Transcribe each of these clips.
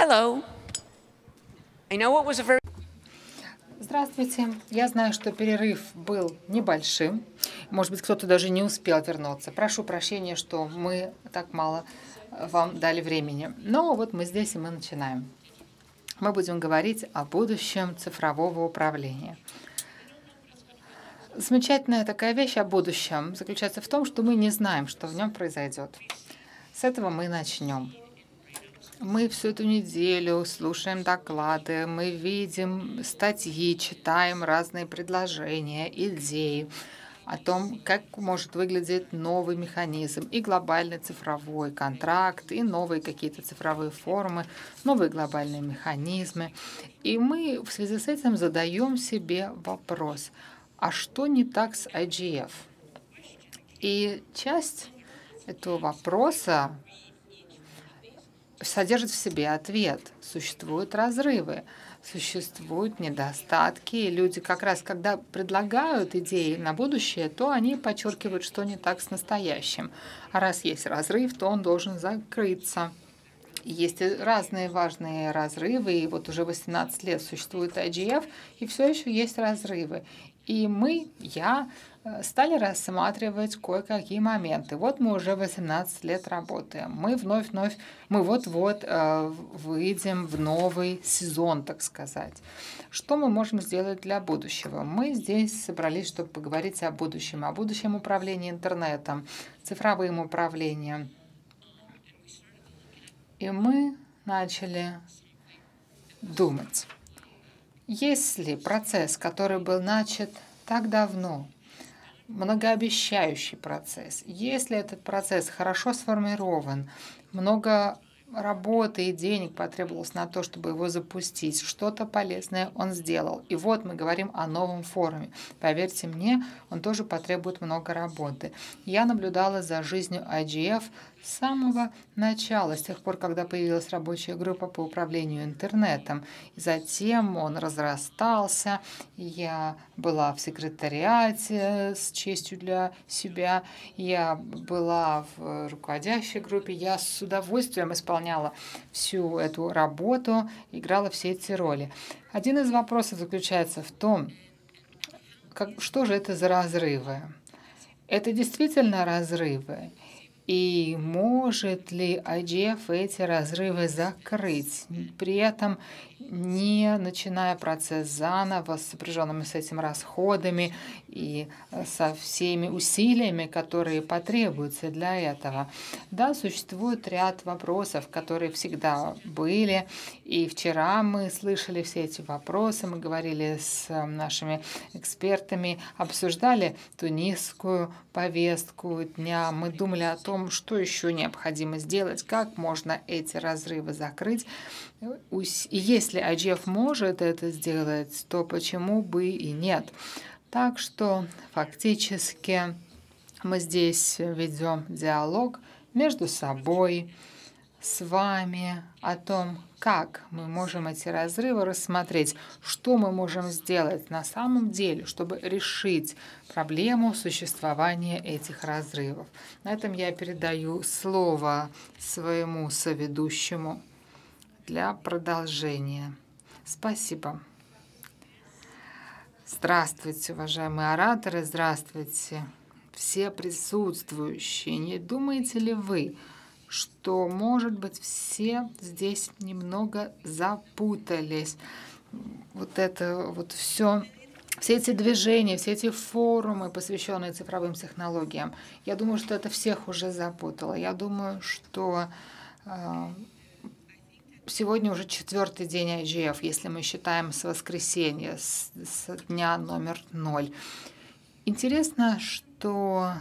Hello. I know it was a very... Здравствуйте. Я знаю, что перерыв был небольшим. Может быть, кто-то даже не успел вернуться. Прошу прощения, что мы так мало э, вам дали времени. Но вот мы здесь, и мы начинаем. Мы будем говорить о будущем цифрового управления. Замечательная такая вещь о будущем заключается в том, что мы не знаем, что в нем произойдет. С этого мы начнем. Мы всю эту неделю слушаем доклады, мы видим статьи, читаем разные предложения, идеи о том, как может выглядеть новый механизм, и глобальный цифровой контракт, и новые какие-то цифровые формы, новые глобальные механизмы. И мы в связи с этим задаем себе вопрос, а что не так с IGF? И часть этого вопроса содержит в себе ответ. Существуют разрывы, существуют недостатки. И люди как раз, когда предлагают идеи на будущее, то они подчеркивают, что не так с настоящим. А раз есть разрыв, то он должен закрыться. Есть разные важные разрывы, и вот уже 18 лет существует IGF, и все еще есть разрывы. И мы, я, Э, стали рассматривать кое-какие моменты. Вот мы уже 18 лет работаем. Мы вновь-вновь, мы вот-вот э, выйдем в новый сезон, так сказать. Что мы можем сделать для будущего? Мы здесь собрались, чтобы поговорить о будущем, о будущем управлении интернетом, цифровым управлением. И мы начали думать. Если процесс, который был начат так давно, многообещающий процесс. Если этот процесс хорошо сформирован, много работы и денег потребовалось на то, чтобы его запустить, что-то полезное он сделал. И вот мы говорим о новом форуме. Поверьте мне, он тоже потребует много работы. Я наблюдала за жизнью IGF с самого начала, с тех пор, когда появилась рабочая группа по управлению интернетом. И затем он разрастался. Я была в секретариате э, с честью для себя. Я была в руководящей группе. Я с удовольствием исполняла всю эту работу, играла все эти роли. Один из вопросов заключается в том, как, что же это за разрывы? Это действительно разрывы и может ли IGF эти разрывы закрыть, при этом не начиная процесс заново с сопряженными с этим расходами и э, со всеми усилиями, которые потребуются для этого. Да, существует ряд вопросов, которые всегда были, и вчера мы слышали все эти вопросы, мы говорили с э, нашими экспертами, обсуждали тунисскую повестку дня, мы думали о том, что еще необходимо сделать, как можно эти разрывы закрыть. И Если IGF а может это сделать, то почему бы и нет? Так что фактически мы здесь ведем диалог между собой, с вами о том, как мы можем эти разрывы рассмотреть, что мы можем сделать на самом деле, чтобы решить проблему существования этих разрывов. На этом я передаю слово своему соведущему для продолжения. Спасибо. Здравствуйте, уважаемые ораторы, здравствуйте, все присутствующие. Не думаете ли вы, что, может быть, все здесь немного запутались? Вот это вот все все эти движения, все эти форумы, посвященные цифровым технологиям, я думаю, что это всех уже запутало. Я думаю, что э, сегодня уже четвертый день IGF, если мы считаем с воскресенья, с, с дня номер ноль. Интересно, что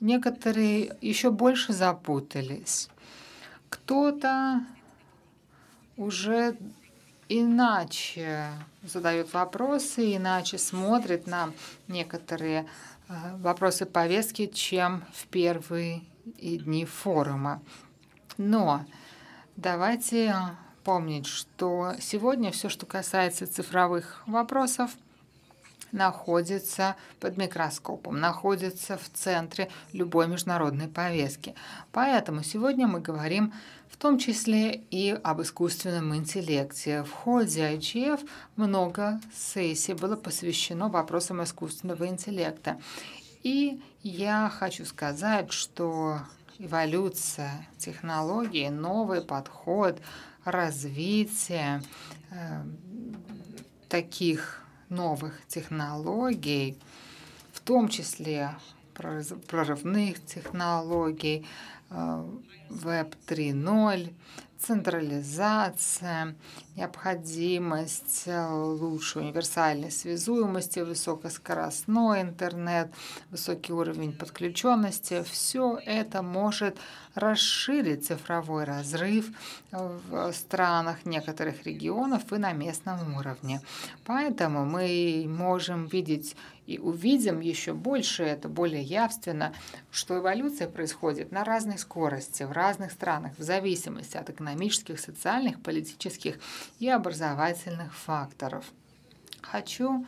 некоторые еще больше запутались. Кто-то уже иначе задает вопросы, иначе смотрит на некоторые э, вопросы повестки, чем в первые дни форума. Но Давайте э, помнить, что сегодня все, что касается цифровых вопросов, находится под микроскопом, находится в центре любой международной повестки. Поэтому сегодня мы говорим в том числе и об искусственном интеллекте. В ходе IGF много сессий было посвящено вопросам искусственного интеллекта. И я хочу сказать, что эволюция технологий, новый подход, развитие э, таких новых технологий, в том числе прорывных технологий, Web э, 3.0, централизация, необходимость э, лучшей универсальной связуемости, высокоскоростной интернет, высокий уровень подключенности. Все это может расширить цифровой разрыв в странах некоторых регионов и на местном уровне. Поэтому мы можем видеть и увидим еще больше, это более явственно, что эволюция происходит на разной скорости, в разных странах, в зависимости от экономики экономических, социальных, политических и образовательных факторов. Хочу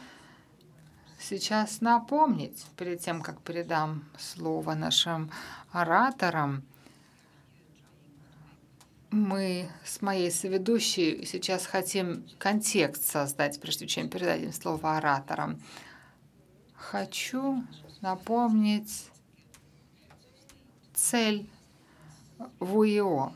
сейчас напомнить, перед тем, как передам слово нашим ораторам, мы с моей соведущей сейчас хотим контекст создать, прежде чем передать им слово ораторам. Хочу напомнить цель ВУИО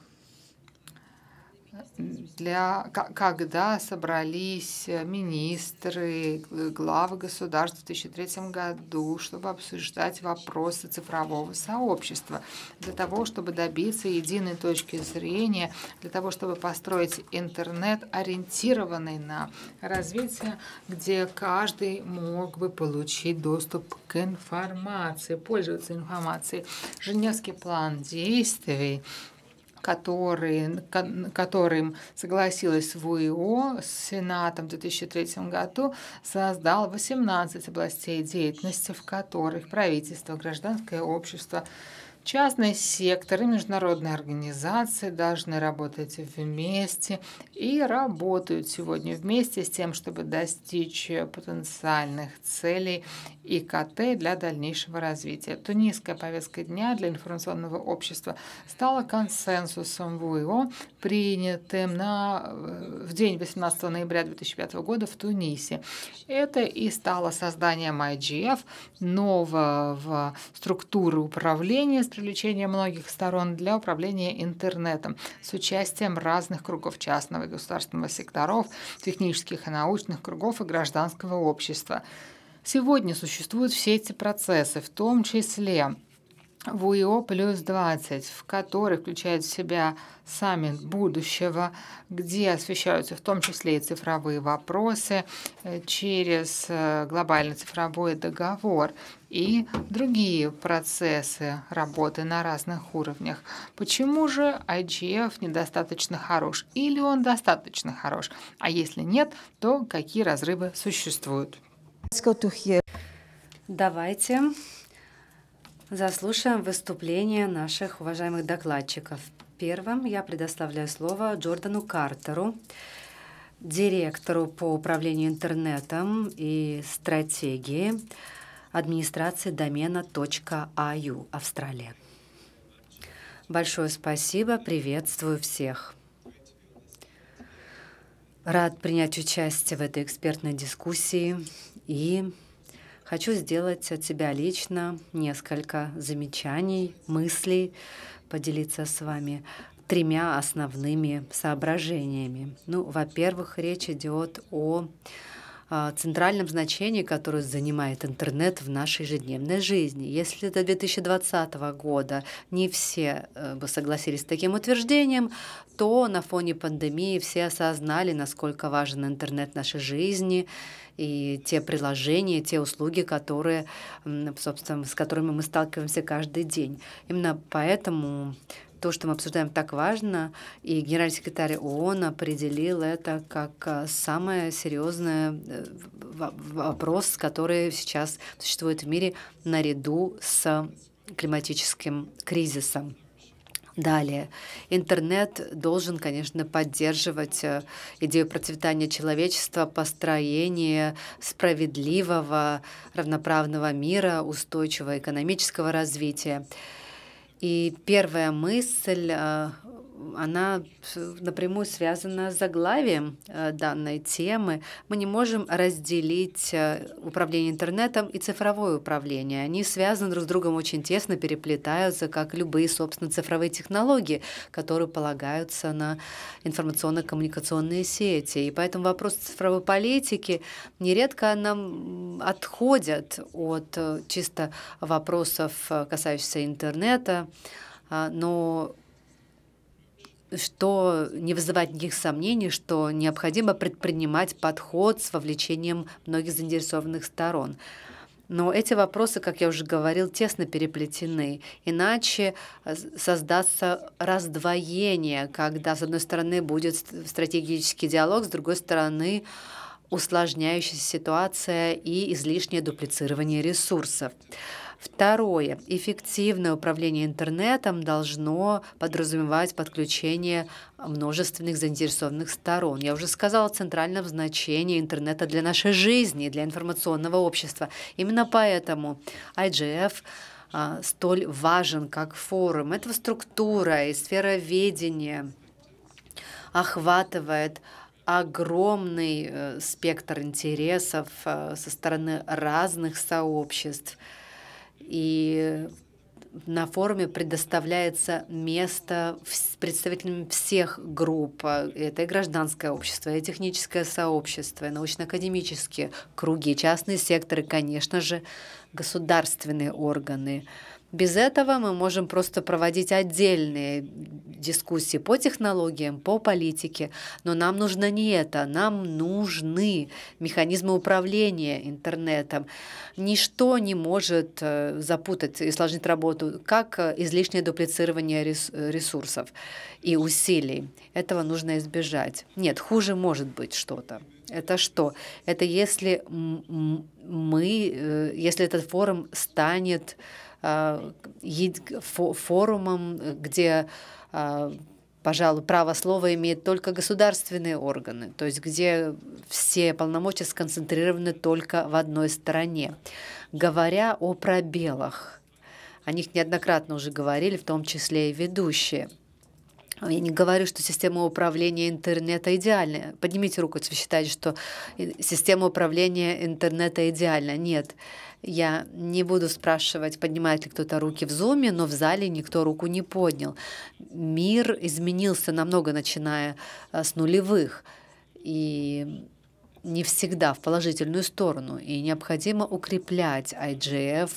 для, когда собрались э, министры, главы государств в 2003 году, чтобы обсуждать вопросы цифрового сообщества, для того, чтобы добиться единой точки зрения, для того, чтобы построить интернет, ориентированный на развитие, где каждый мог бы получить доступ к информации, пользоваться информацией. Женевский план действий которые, которым согласилась ВО с Сенатом в 2003 году, создал 18 областей деятельности, в которых правительство, гражданское общество, частный сектор и международные организации должны работать вместе и работают сегодня вместе с тем, чтобы достичь потенциальных целей и КТ для дальнейшего развития. Тунисская повестка дня для информационного общества стала консенсусом в УИО, принятым на, э, в день 18 ноября 2005 года в Тунисе. Это и стало созданием IGF, нового структуры управления с привлечением многих сторон для управления интернетом с участием разных кругов частного и государственного секторов, технических и научных кругов и гражданского общества. Сегодня существуют все эти процессы, в том числе ВИО плюс 20, в который включает в себя саммит будущего, где освещаются в том числе и цифровые вопросы э, через э, глобальный цифровой договор и другие процессы работы на разных уровнях. Почему же IGF недостаточно хорош или он достаточно хорош? А если нет, то какие разрывы существуют? Давайте заслушаем выступление наших уважаемых докладчиков. Первым я предоставляю слово Джордану Картеру, директору по управлению интернетом и стратегии администрации домена .au Австралия. Большое спасибо, приветствую всех. Рад принять участие в этой экспертной дискуссии и хочу сделать от себя лично несколько замечаний, мыслей, поделиться с вами тремя основными соображениями. Ну, во-первых, речь идет о а, центральном значении, которое занимает интернет в нашей ежедневной жизни. Если до 2020 года не все э, бы согласились с таким утверждением, то на фоне пандемии все осознали, насколько важен интернет в нашей жизни и те приложения, те услуги, которые, собственно, с которыми мы сталкиваемся каждый день. Именно поэтому то, что мы обсуждаем, так важно, и генеральный секретарь ООН определил это как э, самый серьезный э, вопрос, который сейчас существует в мире наряду с климатическим кризисом. Далее. Интернет должен, конечно, поддерживать э, идею процветания человечества, построение справедливого, равноправного мира, устойчивого экономического развития. И первая мысль э, она напрямую связана с заглавием э, данной темы. Мы не можем разделить э, управление интернетом и цифровое управление. Они связаны друг с другом очень тесно, переплетаются, как любые, собственно, цифровые технологии, которые полагаются на информационно-коммуникационные сети. И поэтому вопрос цифровой политики нередко нам отходят от э, чисто вопросов, касающихся интернета, а, но что не вызывает никаких сомнений, что необходимо предпринимать подход с вовлечением многих заинтересованных сторон. Но эти вопросы, как я уже говорил, тесно переплетены. Иначе э, создастся раздвоение, когда, с одной стороны, будет стратегический диалог, с другой стороны, усложняющаяся ситуация и излишнее дуплицирование ресурсов. Второе. Эффективное управление интернетом должно подразумевать подключение множественных заинтересованных сторон. Я уже сказала о центральном значении интернета для нашей жизни, для информационного общества. Именно поэтому IGF а, столь важен, как форум. Это структура и сфера ведения охватывает огромный э, спектр интересов э, со стороны разных сообществ – и на форуме предоставляется место представителям всех групп. Это и гражданское общество, и техническое сообщество, и научно-академические круги, частные секторы, конечно же, государственные органы. Без этого мы можем просто проводить отдельные дискуссии по технологиям, по политике, но нам нужно не это, нам нужны механизмы управления интернетом. Ничто не может э, запутать и сложить работу, как э, излишнее дуплицирование ресурсов и усилий. Этого нужно избежать. Нет, хуже может быть что-то. Это что? Это если мы, э, если этот форум станет Э, форумом, где э, пожалуй, право слова имеют только государственные органы, то есть где все полномочия сконцентрированы только в одной стороне. Говоря о пробелах, о них неоднократно уже говорили, в том числе и ведущие. Я не говорю, что система управления интернета идеальная. Поднимите руку, если вы считаете, что э, система управления интернета идеальна. Нет. Нет я не буду спрашивать, поднимает ли кто-то руки в зуме, но в зале никто руку не поднял. Мир изменился намного, начиная э, с нулевых. И не всегда в положительную сторону, и необходимо укреплять IGF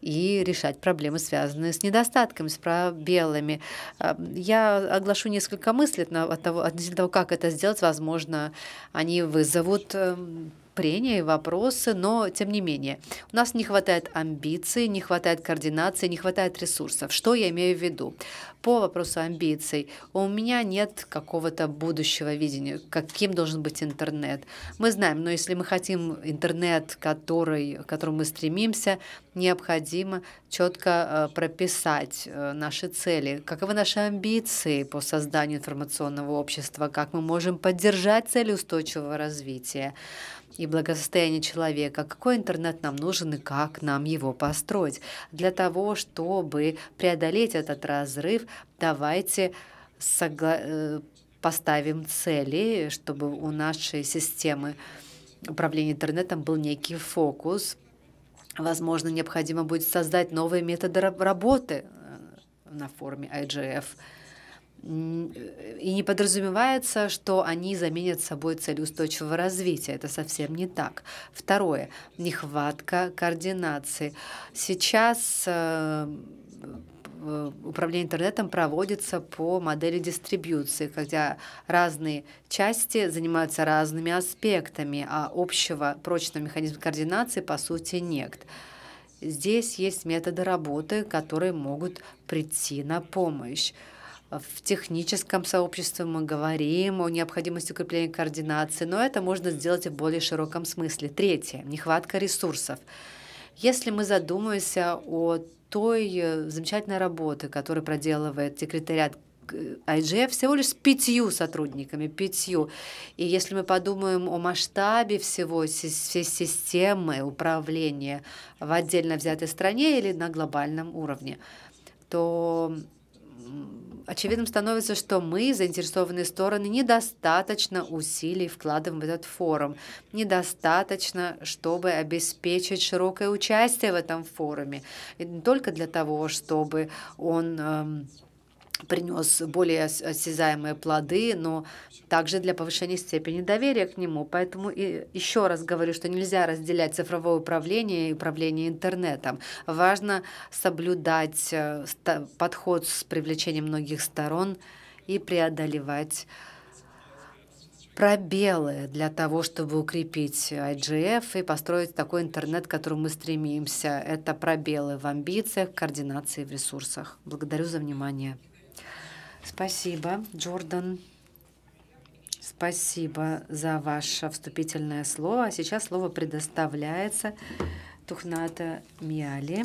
и решать проблемы, связанные с недостатками, с пробелами. Э, я оглашу несколько мыслей от того, от того как это сделать. Возможно, они вызовут эм, прения и вопросы, но тем не менее. У нас не хватает амбиций, не хватает координации, не хватает ресурсов. Что я имею в виду? По вопросу амбиций у меня нет какого-то будущего видения, каким должен быть интернет. Мы знаем, но если мы хотим интернет, который, к которому мы стремимся, необходимо четко э, прописать э, наши цели, каковы наши амбиции по созданию информационного общества, как мы можем поддержать цели устойчивого развития и благосостояние человека, какой интернет нам нужен и как нам его построить. Для того, чтобы преодолеть этот разрыв, давайте согла- э, поставим цели, чтобы у нашей системы управления интернетом был некий фокус. Возможно, необходимо будет создать новые методы работы э, на форуме IGF. Э, и не подразумевается, что они заменят собой цель устойчивого развития. Это совсем не так. Второе. Нехватка координации. Сейчас э, э, управление интернетом проводится по модели дистрибьюции, когда разные части занимаются разными аспектами, а общего прочного механизма координации, по сути, нет. Здесь есть методы работы, которые могут прийти на помощь. В техническом сообществе мы говорим о необходимости укрепления координации, но это можно сделать в более широком смысле. Третье – нехватка ресурсов. Если мы задумаемся о той э, замечательной работы, которую проделывает секретариат IGF э, всего лишь с пятью сотрудниками, пятью. И если мы подумаем о масштабе всего, всей системы управления в отдельно взятой стране или на глобальном уровне, то очевидным становится, что мы, заинтересованные стороны, недостаточно усилий вкладываем в этот форум, недостаточно, чтобы обеспечить широкое участие в этом форуме, и не только для того, чтобы он эм, принес более осязаемые плоды, но также для повышения степени доверия к нему. Поэтому и еще раз говорю, что нельзя разделять цифровое управление и управление интернетом. Важно соблюдать э, подход с привлечением многих сторон и преодолевать пробелы для того, чтобы укрепить IGF и построить такой интернет, к которому мы стремимся. Это пробелы в амбициях, координации, в ресурсах. Благодарю за внимание. Спасибо, Джордан. Спасибо за ваше вступительное слово. А сейчас слово предоставляется Тухната Миали,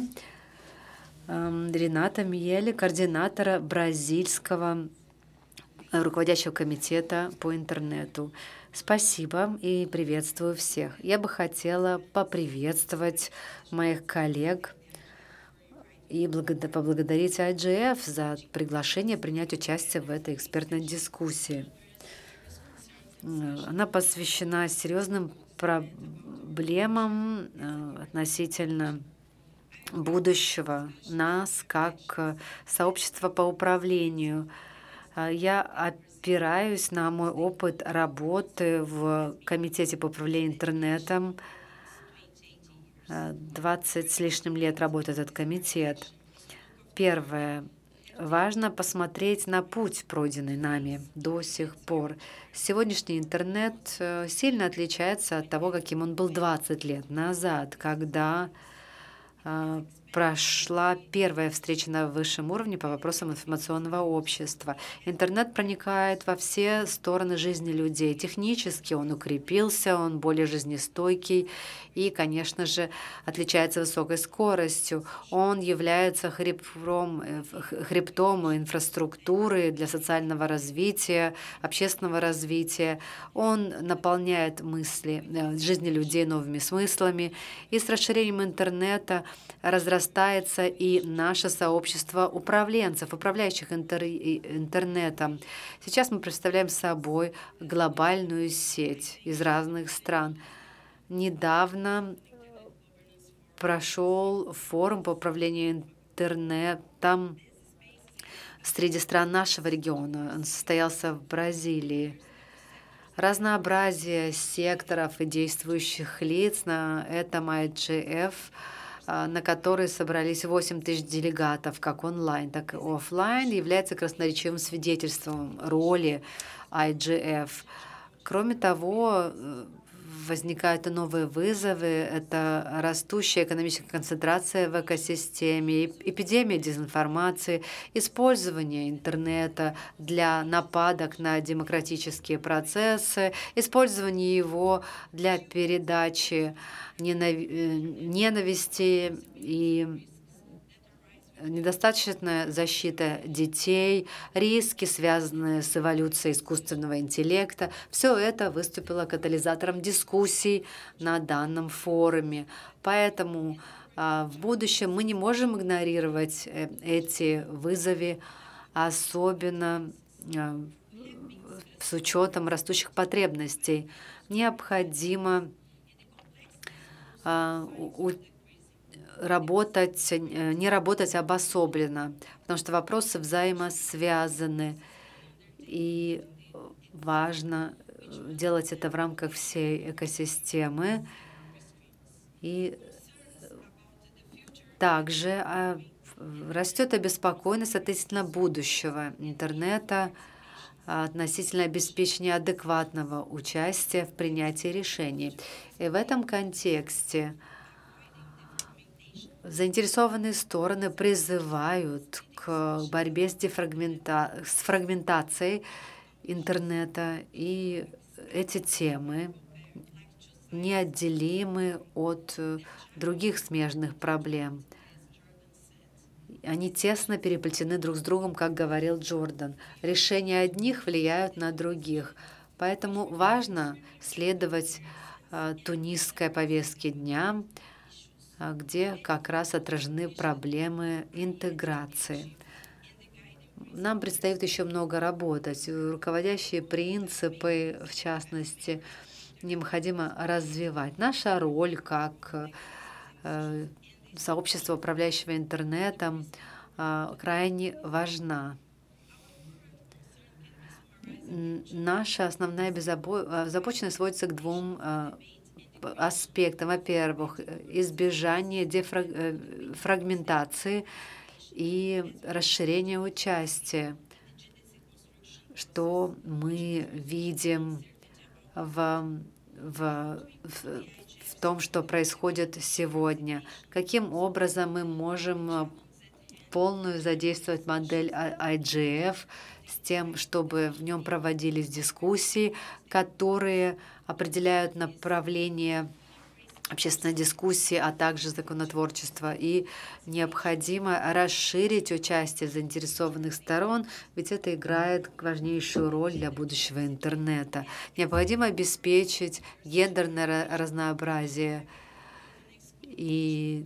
эм, Рената Миели, координатора бразильского э, руководящего комитета по интернету. Спасибо и приветствую всех. Я бы хотела поприветствовать моих коллег и поблагодарить IGF за приглашение принять участие в этой экспертной дискуссии. Э, она посвящена серьезным проблемам э, относительно будущего нас как э, сообщества по управлению. Я опираюсь на мой опыт работы в Комитете по управлению интернетом, 20 с лишним лет работает этот комитет. Первое. Важно посмотреть на путь, пройденный нами до сих пор. Сегодняшний интернет э, сильно отличается от того, каким он был 20 лет назад, когда э, прошла первая встреча на высшем уровне по вопросам информационного общества. Интернет проникает во все стороны жизни людей. Технически он укрепился, он более жизнестойкий и, конечно же, отличается высокой скоростью. Он является хребтом, э, хребтом инфраструктуры для социального развития, общественного развития. Он наполняет мысли э, жизни людей новыми смыслами. И с расширением интернета разрастается разрастается и наше сообщество управленцев, управляющих интер... интернетом. Сейчас мы представляем собой глобальную сеть из разных стран. Недавно прошел форум по управлению интернетом среди стран нашего региона. Он состоялся в Бразилии. Разнообразие секторов и действующих лиц на этом IGF – а, на которой собрались 8 тысяч делегатов, как онлайн, так и офлайн, является красноречивым свидетельством роли IGF. Кроме того, э, возникают новые вызовы, это растущая экономическая концентрация в экосистеме, эпидемия дезинформации, использование интернета для нападок на демократические процессы, использование его для передачи ненави э, ненависти и недостаточная защита детей, риски, связанные с эволюцией искусственного интеллекта. Все это выступило катализатором дискуссий на данном форуме. Поэтому а, в будущем мы не можем игнорировать э, эти вызовы, особенно э, с учетом растущих потребностей. Необходимо а, работать, э, не работать обособленно, потому что вопросы взаимосвязаны, и важно э, делать это в рамках всей экосистемы. И э, также а, растет обеспокоенность относительно будущего интернета, а, относительно обеспечения адекватного участия в принятии решений. И в этом контексте Заинтересованные стороны призывают к борьбе с, дефрагмента... с фрагментацией интернета, и эти темы неотделимы от других смежных проблем. Они тесно переплетены друг с другом, как говорил Джордан. Решения одних влияют на других. Поэтому важно следовать э, тунисской повестке дня, а, где как раз отражены проблемы интеграции. Нам предстоит еще много работать. Руководящие принципы, в частности, необходимо развивать. Наша роль как э, сообщества управляющего интернетом, э, крайне важна. Наша основная безобо... Э, озабоченность сводится к двум аспекта. Во-первых, избежание дефрагментации э, и расширение участия, что мы видим в, в, в, в том, что происходит сегодня. Каким образом мы можем э, полную задействовать модель а-, IGF с тем, чтобы в нем проводились дискуссии, которые определяют направление общественной дискуссии, а также законотворчества. И необходимо расширить участие заинтересованных сторон, ведь это играет важнейшую роль для будущего интернета. Необходимо обеспечить гендерное разнообразие и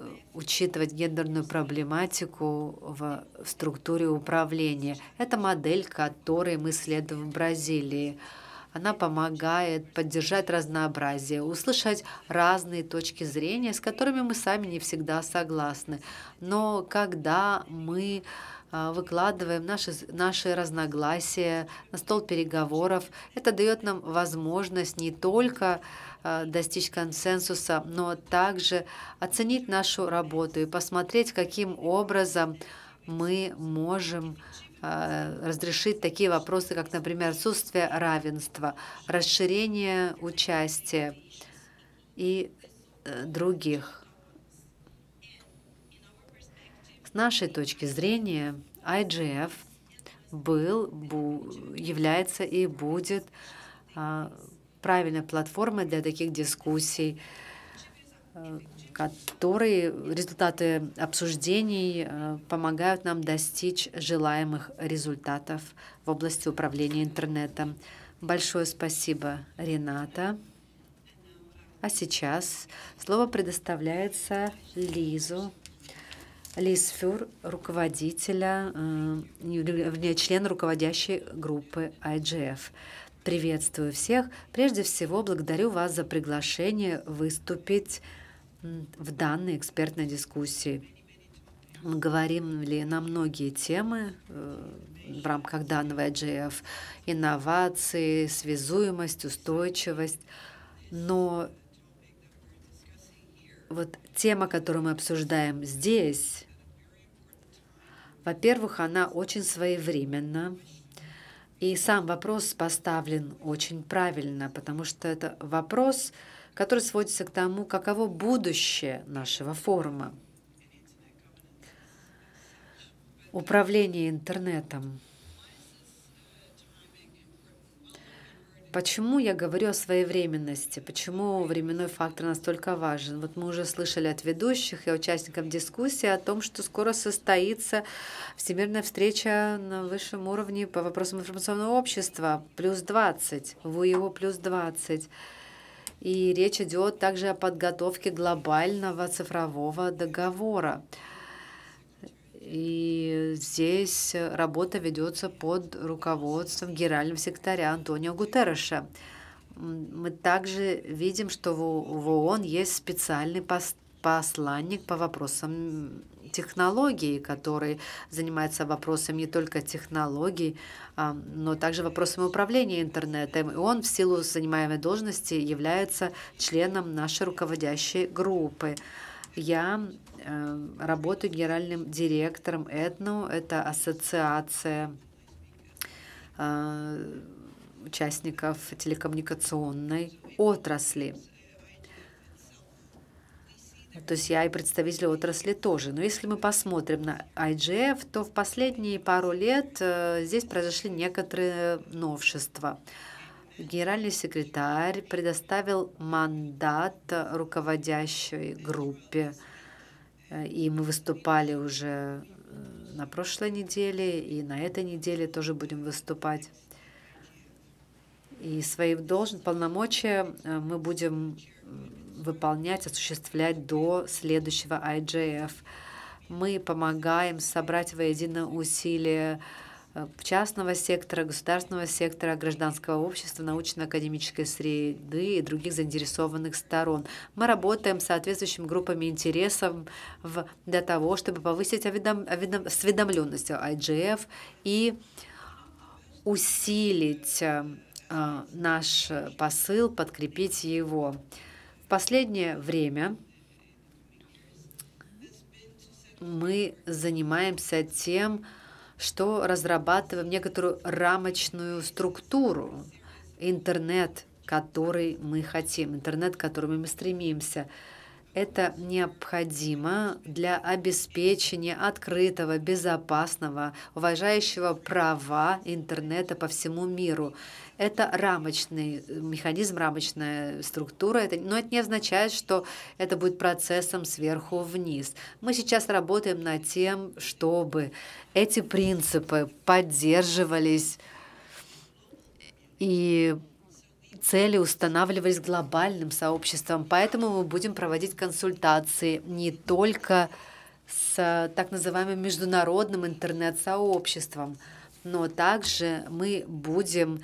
Э, учитывать гендерную проблематику в структуре управления. Это модель, которой мы следуем в Бразилии. Она помогает поддержать разнообразие, услышать разные точки зрения, с которыми мы сами не всегда согласны. Но когда мы а, выкладываем наши, наши разногласия на стол переговоров. Это дает нам возможность не только а, достичь консенсуса, но также оценить нашу работу и посмотреть, каким образом мы можем а, разрешить такие вопросы, как, например, отсутствие равенства, расширение участия и э, других. С нашей точки зрения, IGF был, бу, является и будет а, правильной платформой для таких дискуссий, э, которые результаты обсуждений а, помогают нам достичь желаемых результатов в области управления интернетом. Большое спасибо, Рената. А сейчас слово предоставляется Лизу Лиз Лисфюр, руководителя, э, вернее, член руководящей группы IGF. Приветствую всех. Прежде всего, благодарю вас за приглашение выступить в данной экспертной дискуссии. Мы говорим ли на многие темы э, в рамках данного IGF, инновации, связуемость, устойчивость, но вот тема, которую мы обсуждаем здесь, во-первых, она очень своевременна, и сам вопрос поставлен очень правильно, потому что это вопрос, который сводится к тому, каково будущее нашего форума. Управление интернетом. Почему я говорю о своевременности? Почему временной фактор настолько важен? Вот мы уже слышали от ведущих и участников дискуссии о том, что скоро состоится всемирная встреча на высшем уровне по вопросам информационного общества плюс 20, в его плюс 20. И речь идет также о подготовке глобального цифрового договора. И здесь работа ведется под руководством генерального секретаря Антонио Гутерреша. Мы также видим, что в ООН есть специальный пост посланник по вопросам технологий, который занимается вопросами не только технологий, а, но также вопросами управления интернетом. И он в силу занимаемой должности является членом нашей руководящей группы. Я э, работаю генеральным директором ЭТНО. Это ассоциация э, участников телекоммуникационной отрасли. То есть я и представитель отрасли тоже. Но если мы посмотрим на IGF, то в последние пару лет э, здесь произошли некоторые новшества. Генеральный секретарь предоставил мандат руководящей группе, э, и мы выступали уже э, на прошлой неделе, и на этой неделе тоже будем выступать. И свои должности, полномочия э, мы будем выполнять, осуществлять до следующего IGF. Мы помогаем собрать воедино усилия Э, частного сектора, государственного сектора, гражданского общества, научно-академической среды и других заинтересованных сторон. Мы работаем с соответствующими группами интересов для того, чтобы повысить оведом, оведом, осведомленность IGF и усилить э, э, наш посыл, подкрепить его. В последнее время мы занимаемся тем, что что разрабатываем некоторую рамочную структуру, интернет, который мы хотим, интернет, к которому мы стремимся. Это необходимо для обеспечения открытого, безопасного, уважающего права интернета по всему миру. Это рамочный э, механизм, рамочная структура, это, но это не означает, что это будет процессом сверху вниз. Мы сейчас работаем над тем, чтобы эти принципы поддерживались и Цели устанавливались глобальным сообществом, поэтому мы будем проводить консультации не только с так называемым международным интернет-сообществом, но также мы будем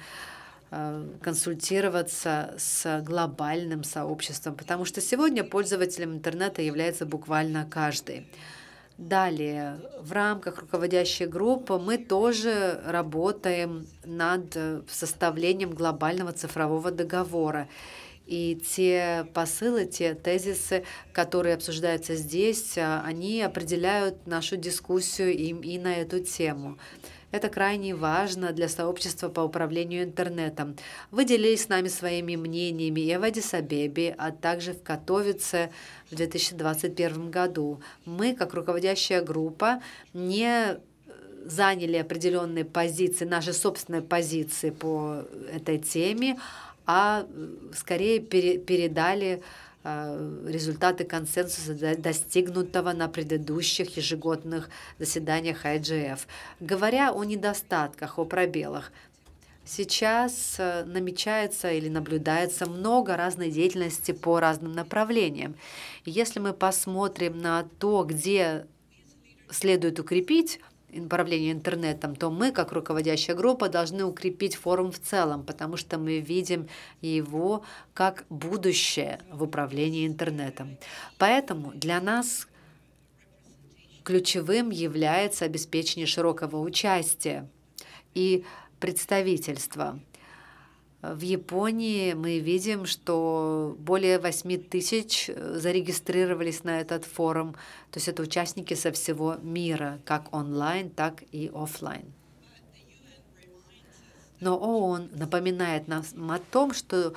э, консультироваться с глобальным сообществом, потому что сегодня пользователем интернета является буквально каждый. Далее, в рамках руководящей группы мы тоже работаем над э, составлением глобального цифрового договора. И те посылы, те тезисы, которые обсуждаются здесь, э, они определяют нашу дискуссию им и на эту тему. Это крайне важно для сообщества по управлению интернетом. Вы делились с нами своими мнениями и в Адисабебе, а также в Катовице в 2021 году. Мы, как руководящая группа, не заняли определенные позиции, наши собственные позиции по этой теме, а э, скорее пере передали Э, результаты консенсуса, достигнутого на предыдущих ежегодных заседаниях IGF. Говоря о недостатках, о пробелах, Сейчас э, намечается или наблюдается много разной деятельности по разным направлениям. Если мы посмотрим на то, где следует укрепить управления интернетом, то мы, как руководящая группа, должны укрепить форум в целом, потому что мы видим его как будущее в управлении интернетом. Поэтому для нас ключевым является обеспечение широкого участия и представительства. В Японии мы видим, что более 8 тысяч э, зарегистрировались на этот форум. То есть это участники со всего мира, как онлайн, так и офлайн. Но ООН напоминает нам о том, что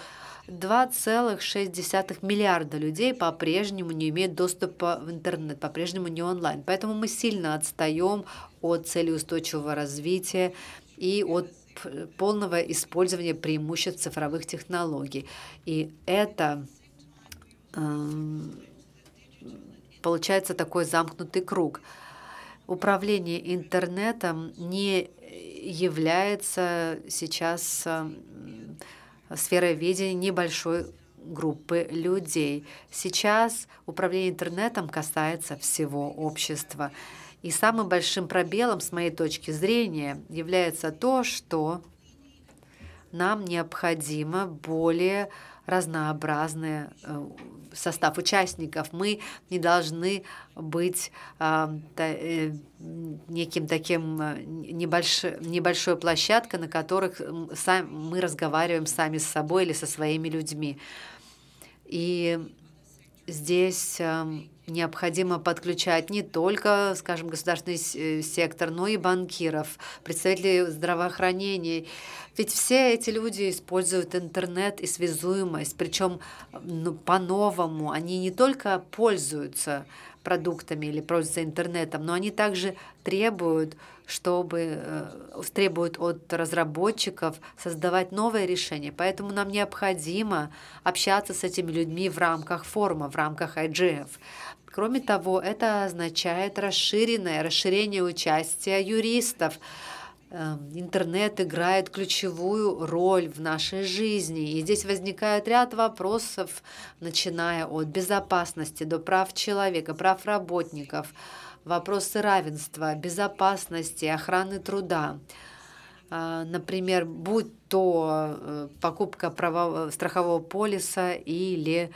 2,6 миллиарда людей по-прежнему не имеют доступа в интернет, по-прежнему не онлайн. Поэтому мы сильно отстаем от цели устойчивого развития и от полного использования преимуществ цифровых технологий. И это эм, получается такой замкнутый круг. Управление интернетом не является сейчас эм, сферой видения небольшой группы людей. Сейчас управление интернетом касается всего общества. И самым большим пробелом, с моей точки зрения, является то, что нам необходимо более разнообразный э, состав участников. Мы не должны быть э, э, неким таким небольшой небольшой площадкой, на которых сам, мы разговариваем сами с собой или со своими людьми. И здесь эм, необходимо подключать не только, скажем, государственный э, сектор, но и банкиров, представителей здравоохранения. Ведь все эти люди используют интернет и связуемость, причем ну, по-новому. Они не только пользуются продуктами или пользуются интернетом, но они также требуют, чтобы э, требуют от разработчиков создавать новые решения. Поэтому нам необходимо общаться с этими людьми в рамках форума, в рамках IGF. Кроме того, это означает расширенное, расширение участия юристов. Эм, интернет играет ключевую роль в нашей жизни. И здесь возникает ряд вопросов, начиная от безопасности до прав человека, прав работников, вопросы равенства, безопасности, охраны труда э, например, будь то э, покупка правового, страхового полиса или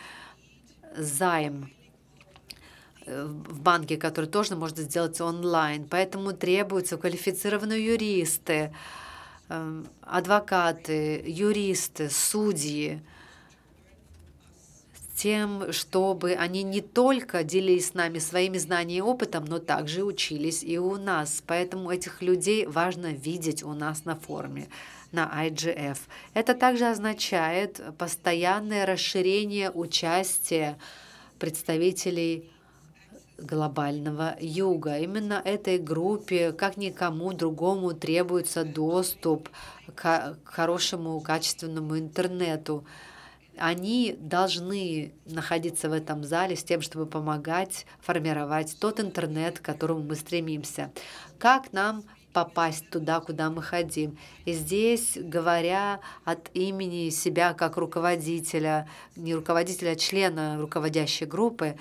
займ. Э, в банке, который тоже можно сделать онлайн. Поэтому требуются квалифицированные юристы, эм, адвокаты, юристы, судьи, с тем, чтобы они не только делились с нами своими знаниями и опытом, но также учились и у нас. Поэтому этих людей важно видеть у нас на форуме на IGF. Это также означает постоянное расширение участия представителей глобального юга. Именно этой группе, как никому другому, требуется доступ к хорошему, качественному интернету. Они должны находиться в этом зале с тем, чтобы помогать формировать тот интернет, к которому мы стремимся. Как нам попасть туда, куда мы ходим И здесь, говоря от имени себя как руководителя, не руководителя, а члена руководящей группы,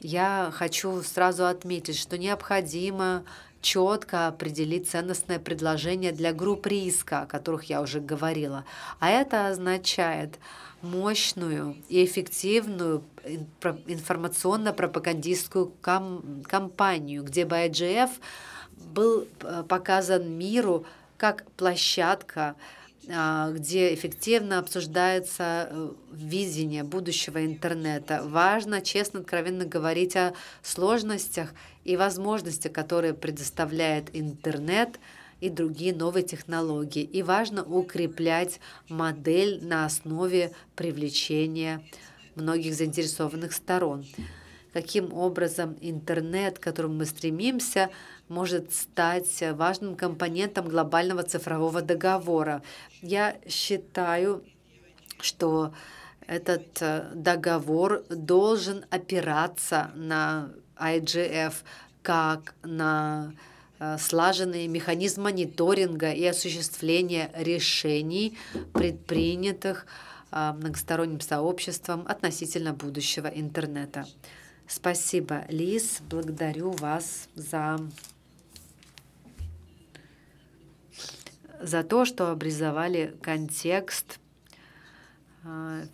я хочу сразу отметить, что необходимо четко определить ценностное предложение для групп риска, о которых я уже говорила. А это означает мощную и эффективную информационно-пропагандистскую кам кампанию, где бы IGF был э, показан миру как площадка, а, где эффективно обсуждается э, видение будущего интернета. Важно честно, откровенно говорить о сложностях и возможностях, которые предоставляет интернет и другие новые технологии. И важно укреплять модель на основе привлечения многих заинтересованных сторон каким образом интернет, к которому мы стремимся, может стать важным компонентом глобального цифрового договора. Я считаю, что этот э, договор должен опираться на IGF как на э, слаженный механизм мониторинга и осуществления решений, предпринятых э, многосторонним сообществом относительно будущего интернета. Спасибо, Лиз. Благодарю вас за, за то, что обрезовали контекст, а,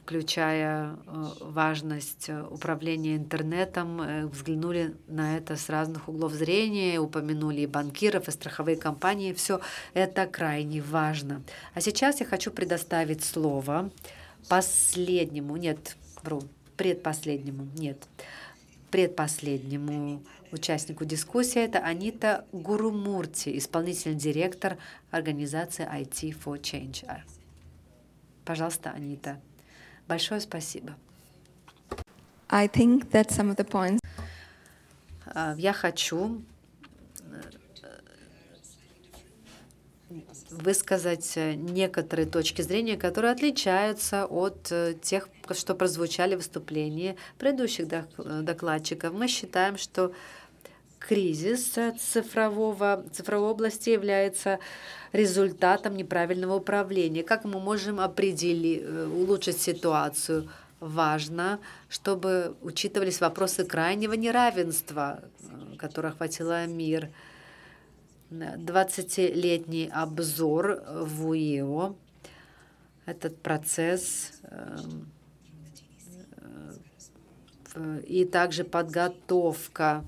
включая а, важность а, управления интернетом, э, взглянули на это с разных углов зрения, упомянули и банкиров, и страховые компании. Все это крайне важно. А сейчас я хочу предоставить слово последнему, нет, вру, предпоследнему, нет, предпоследнему участнику дискуссии. Это Анита Гурумурти, исполнительный директор организации IT for Change. Пожалуйста, Анита. Большое спасибо. I think that some of the points. А, я хочу высказать э, некоторые точки зрения, которые отличаются от э, тех, что прозвучали в выступлении предыдущих э, докладчиков. Мы считаем, что кризис цифрового, цифровой области является результатом неправильного управления. Как мы можем определить, улучшить ситуацию? Важно, чтобы учитывались вопросы крайнего неравенства, которое охватило мир – 20-летний обзор в УИО. Этот процесс эм, э, и также подготовка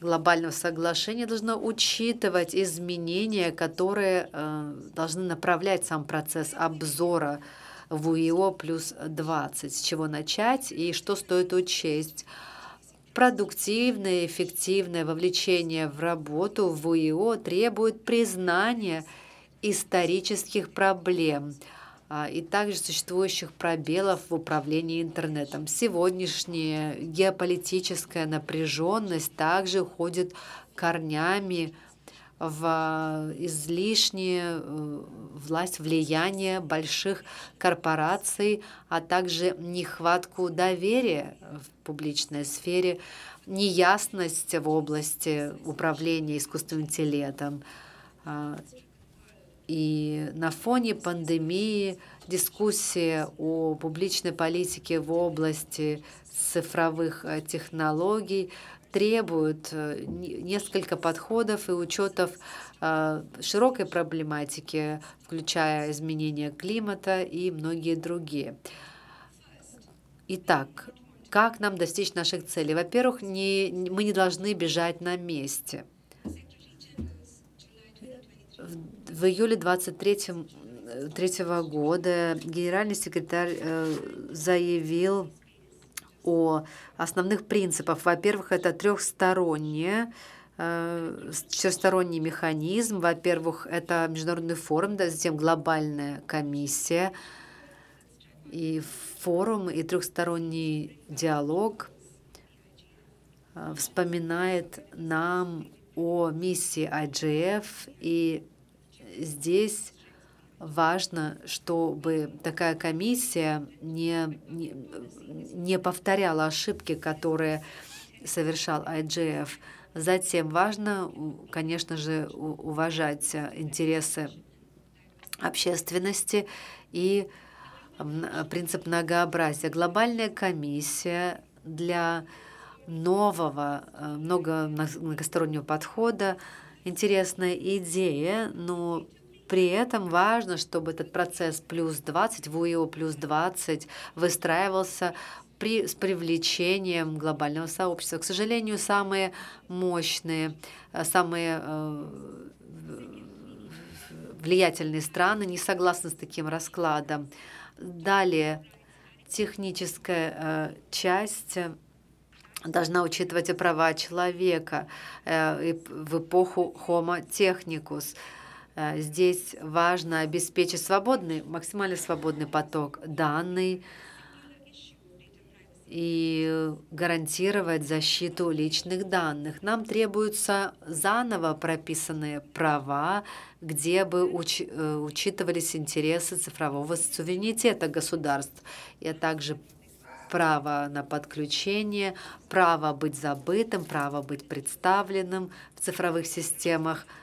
глобального соглашения должна учитывать изменения, которые э, должны направлять сам процесс обзора в УИО плюс 20, с чего начать и что стоит учесть. Продуктивное и эффективное вовлечение в работу в УИО требует признания исторических проблем а, и также существующих пробелов в управлении интернетом. Сегодняшняя геополитическая напряженность также уходит корнями в э, излишнее э, власть, влияние больших корпораций, а также нехватку доверия в публичной сфере, неясность в области управления искусственным интеллектом. Э, и на фоне пандемии дискуссия о публичной политике в области цифровых технологий – требует э, несколько подходов и учетов а, широкой проблематики, включая изменения климата и многие другие. Итак, как нам достичь наших целей? Во-первых, не, мы не должны бежать на месте. В, в июле 23 э, -го года генеральный секретарь э, заявил, о основных принципах. Во-первых, это трехстороннее э, трехсторонний механизм. Во-первых, это международный форум, да, затем глобальная комиссия, и форум, и трехсторонний диалог э, вспоминает нам о миссии IGF, и здесь важно, чтобы такая комиссия не, не, не повторяла ошибки, которые совершал IGF. Затем важно, конечно же, уважать интересы общественности и принцип многообразия. Глобальная комиссия для нового, э, много многостороннего подхода, интересная идея, но при этом важно, чтобы этот процесс плюс 20, ВУИО плюс 20 выстраивался при, с привлечением глобального сообщества. К сожалению, самые мощные, э, самые э, влиятельные страны не согласны с таким раскладом. Далее, техническая э, часть должна учитывать и права человека э, в эпоху Homo technicus. Э, здесь важно обеспечить свободный, максимально свободный поток данных и гарантировать защиту личных данных. Нам требуются заново прописанные права, где бы уч э, учитывались интересы цифрового суверенитета государств, а также право на подключение, право быть забытым, право быть представленным в цифровых системах –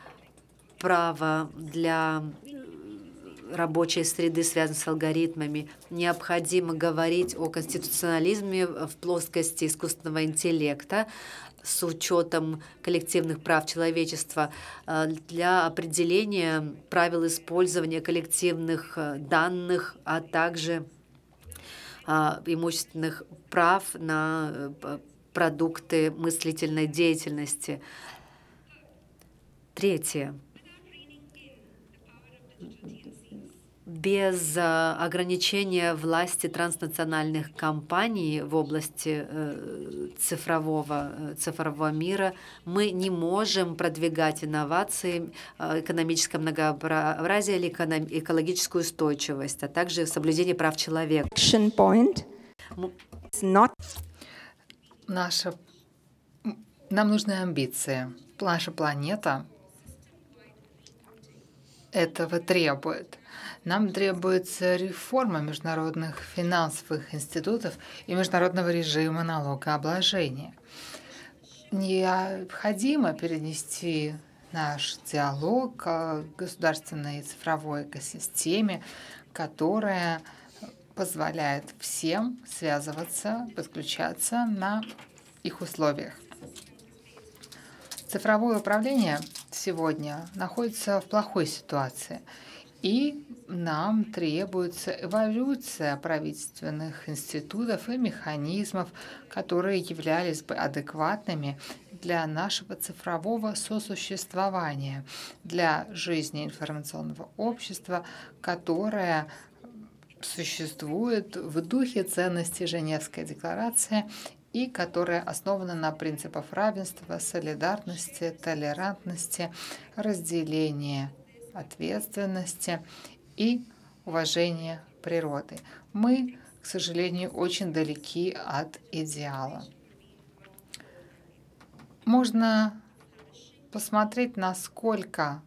право для рабочей среды связан с алгоритмами. Необходимо говорить о конституционализме в плоскости искусственного интеллекта с учетом коллективных прав человечества э, для определения правил использования коллективных э, данных, а также э, имущественных прав на продукты мыслительной деятельности. Третье без э, ограничения власти транснациональных компаний в области э, цифрового, э, цифрового мира мы не можем продвигать инновации, экономическое многообразие или экологическую устойчивость, а также соблюдение прав человека. Наша... Нам нужны амбиции. Наша планета этого требует. Нам требуется реформа международных финансовых институтов и международного режима налогообложения. Необходимо перенести наш диалог к государственной цифровой экосистеме, которая позволяет всем связываться, подключаться на их условиях. Цифровое управление – сегодня находится в плохой ситуации. И нам требуется эволюция правительственных институтов и механизмов, которые являлись бы адекватными для нашего цифрового сосуществования, для жизни информационного общества, которое существует в духе ценностей Женевской декларации и которая основана на принципах равенства, солидарности, толерантности, разделения ответственности и уважения природы. Мы, к сожалению, очень далеки от идеала. Можно посмотреть, насколько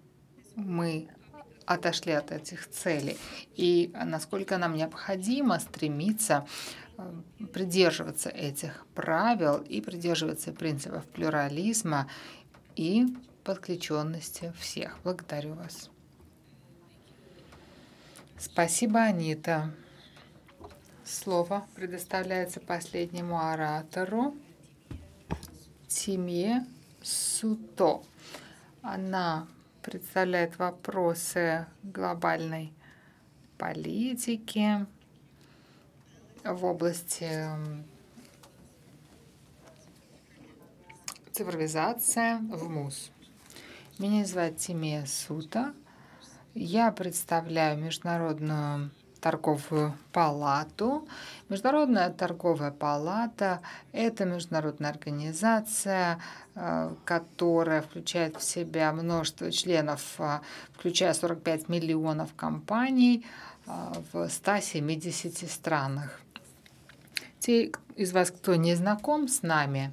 мы отошли от этих целей и насколько нам необходимо стремиться Э, придерживаться этих правил и придерживаться принципов плюрализма и подключенности всех. Благодарю вас. Спасибо, Анита. Слово предоставляется последнему оратору Тиме Суто. Она представляет вопросы глобальной политики, в области эм, цифровизация в МУС. Меня зовут Тимия Сута. Я представляю Международную торговую палату. Международная торговая палата – это международная организация, э, которая включает в себя множество членов, э, включая 45 миллионов компаний – а, в 170 странах. Те из вас, кто не знаком с нами,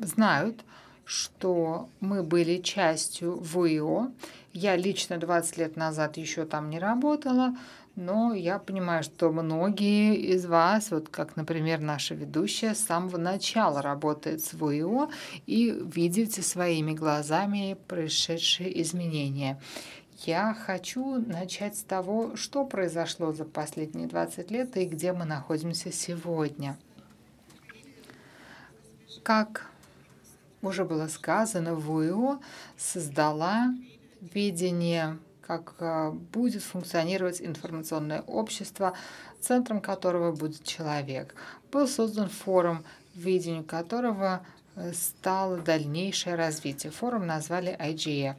знают, что мы были частью ВИО. Я лично 20 лет назад еще там не работала, но я понимаю, что многие из вас, вот как, например, наша ведущая, с самого начала работает с ВИО и видите своими глазами происшедшие изменения. Я хочу начать с того, что произошло за последние 20 лет и где мы находимся сегодня. Как уже было сказано, ВУИО создала видение, как а, будет функционировать информационное общество, центром которого будет человек. Был создан форум, видению которого э, стало дальнейшее развитие. Форум назвали IGF.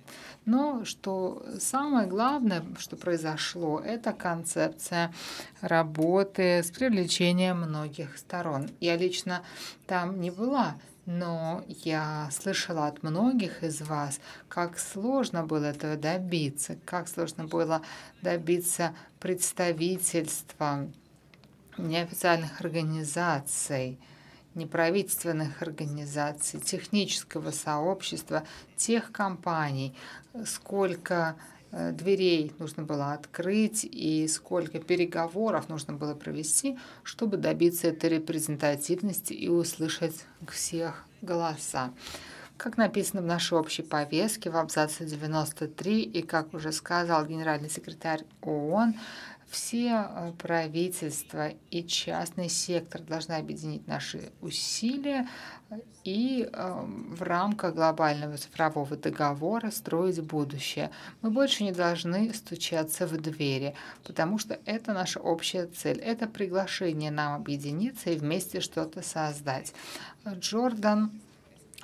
Но что самое главное, что произошло, это концепция работы с привлечением многих сторон. Я лично там не была, но я слышала от многих из вас, как сложно было этого добиться, как сложно было добиться представительства неофициальных организаций, неправительственных организаций, технического сообщества, тех компаний, сколько э, дверей нужно было открыть и сколько переговоров нужно было провести, чтобы добиться этой репрезентативности и услышать всех голоса. Как написано в нашей общей повестке в абзаце 93 и как уже сказал генеральный секретарь ООН, все э, правительства и частный сектор должны объединить наши усилия э, и эм, в рамках глобального цифрового договора строить будущее. Мы больше не должны стучаться в двери, потому что это наша общая цель. Это приглашение нам объединиться и вместе что-то создать. Джордан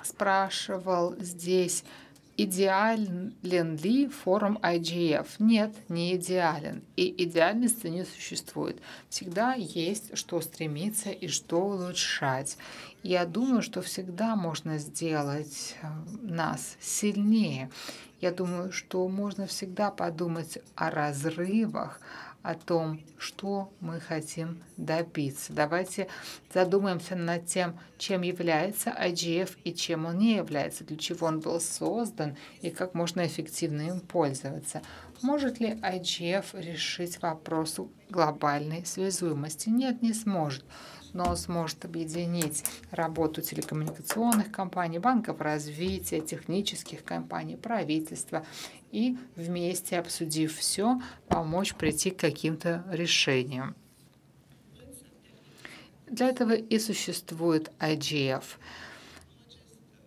спрашивал здесь, идеален ли форум IGF? Нет, не идеален. И идеальности не существует. Всегда есть что стремиться и что улучшать. Я думаю, что всегда можно сделать э, нас сильнее. Я думаю, что можно всегда подумать о разрывах, о том, что мы хотим добиться. Давайте задумаемся над тем, чем является IGF и чем он не является, для чего он был создан и как можно эффективно им пользоваться. Может ли IGF решить вопрос глобальной связуемости? Нет, не сможет но сможет объединить работу телекоммуникационных компаний, банков развития, технических компаний, правительства и вместе, обсудив все, помочь прийти к каким-то решениям. Для этого и существует IGF –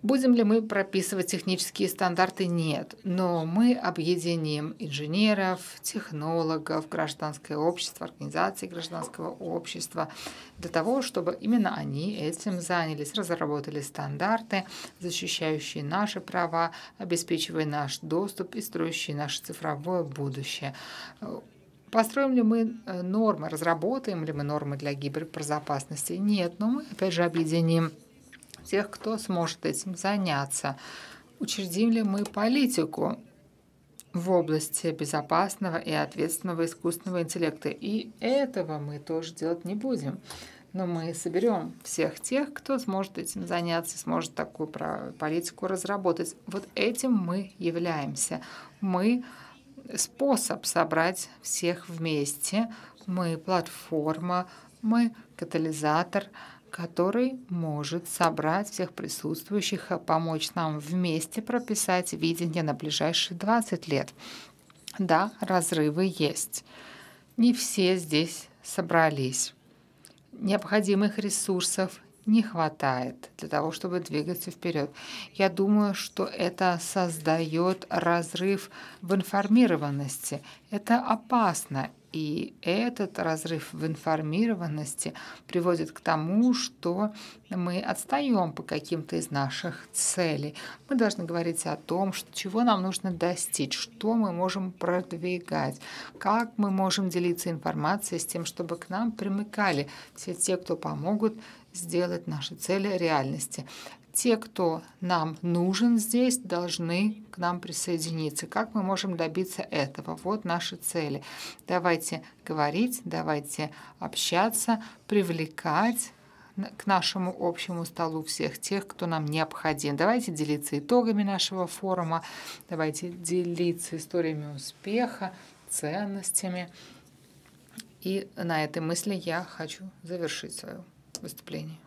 Будем ли мы прописывать технические стандарты? Нет. Но мы объединим инженеров, технологов, гражданское общество, организации гражданского общества для того, чтобы именно они этим занялись, разработали стандарты, защищающие наши права, обеспечивая наш доступ и строящие наше цифровое будущее. Построим ли мы э, нормы, разработаем ли мы нормы для гибербезопасности? Нет, но мы опять же объединим тех, кто сможет этим заняться. Учредим ли мы политику в области безопасного и ответственного искусственного интеллекта? И этого мы тоже делать не будем. Но мы соберем всех тех, кто сможет этим заняться, сможет такую политику разработать. Вот этим мы являемся. Мы способ собрать всех вместе. Мы платформа, мы катализатор, который может собрать всех присутствующих и э, помочь нам вместе прописать видение на ближайшие 20 лет. Да, разрывы есть. Не все здесь собрались. Необходимых ресурсов не хватает для того, чтобы двигаться вперед. Я думаю, что это создает разрыв в информированности. Это опасно, и этот разрыв в информированности приводит к тому, что мы отстаем по каким-то из наших целей. Мы должны говорить о том, что, чего нам нужно достичь, что мы можем продвигать, как мы можем делиться информацией с тем, чтобы к нам примыкали все те, кто помогут сделать наши цели реальности те, кто нам нужен здесь, должны к нам присоединиться. Как мы можем добиться этого? Вот наши цели. Давайте говорить, давайте общаться, привлекать к нашему общему столу всех тех, кто нам необходим. Давайте делиться итогами нашего форума, давайте делиться историями успеха, ценностями. И на этой мысли я хочу завершить свое выступление.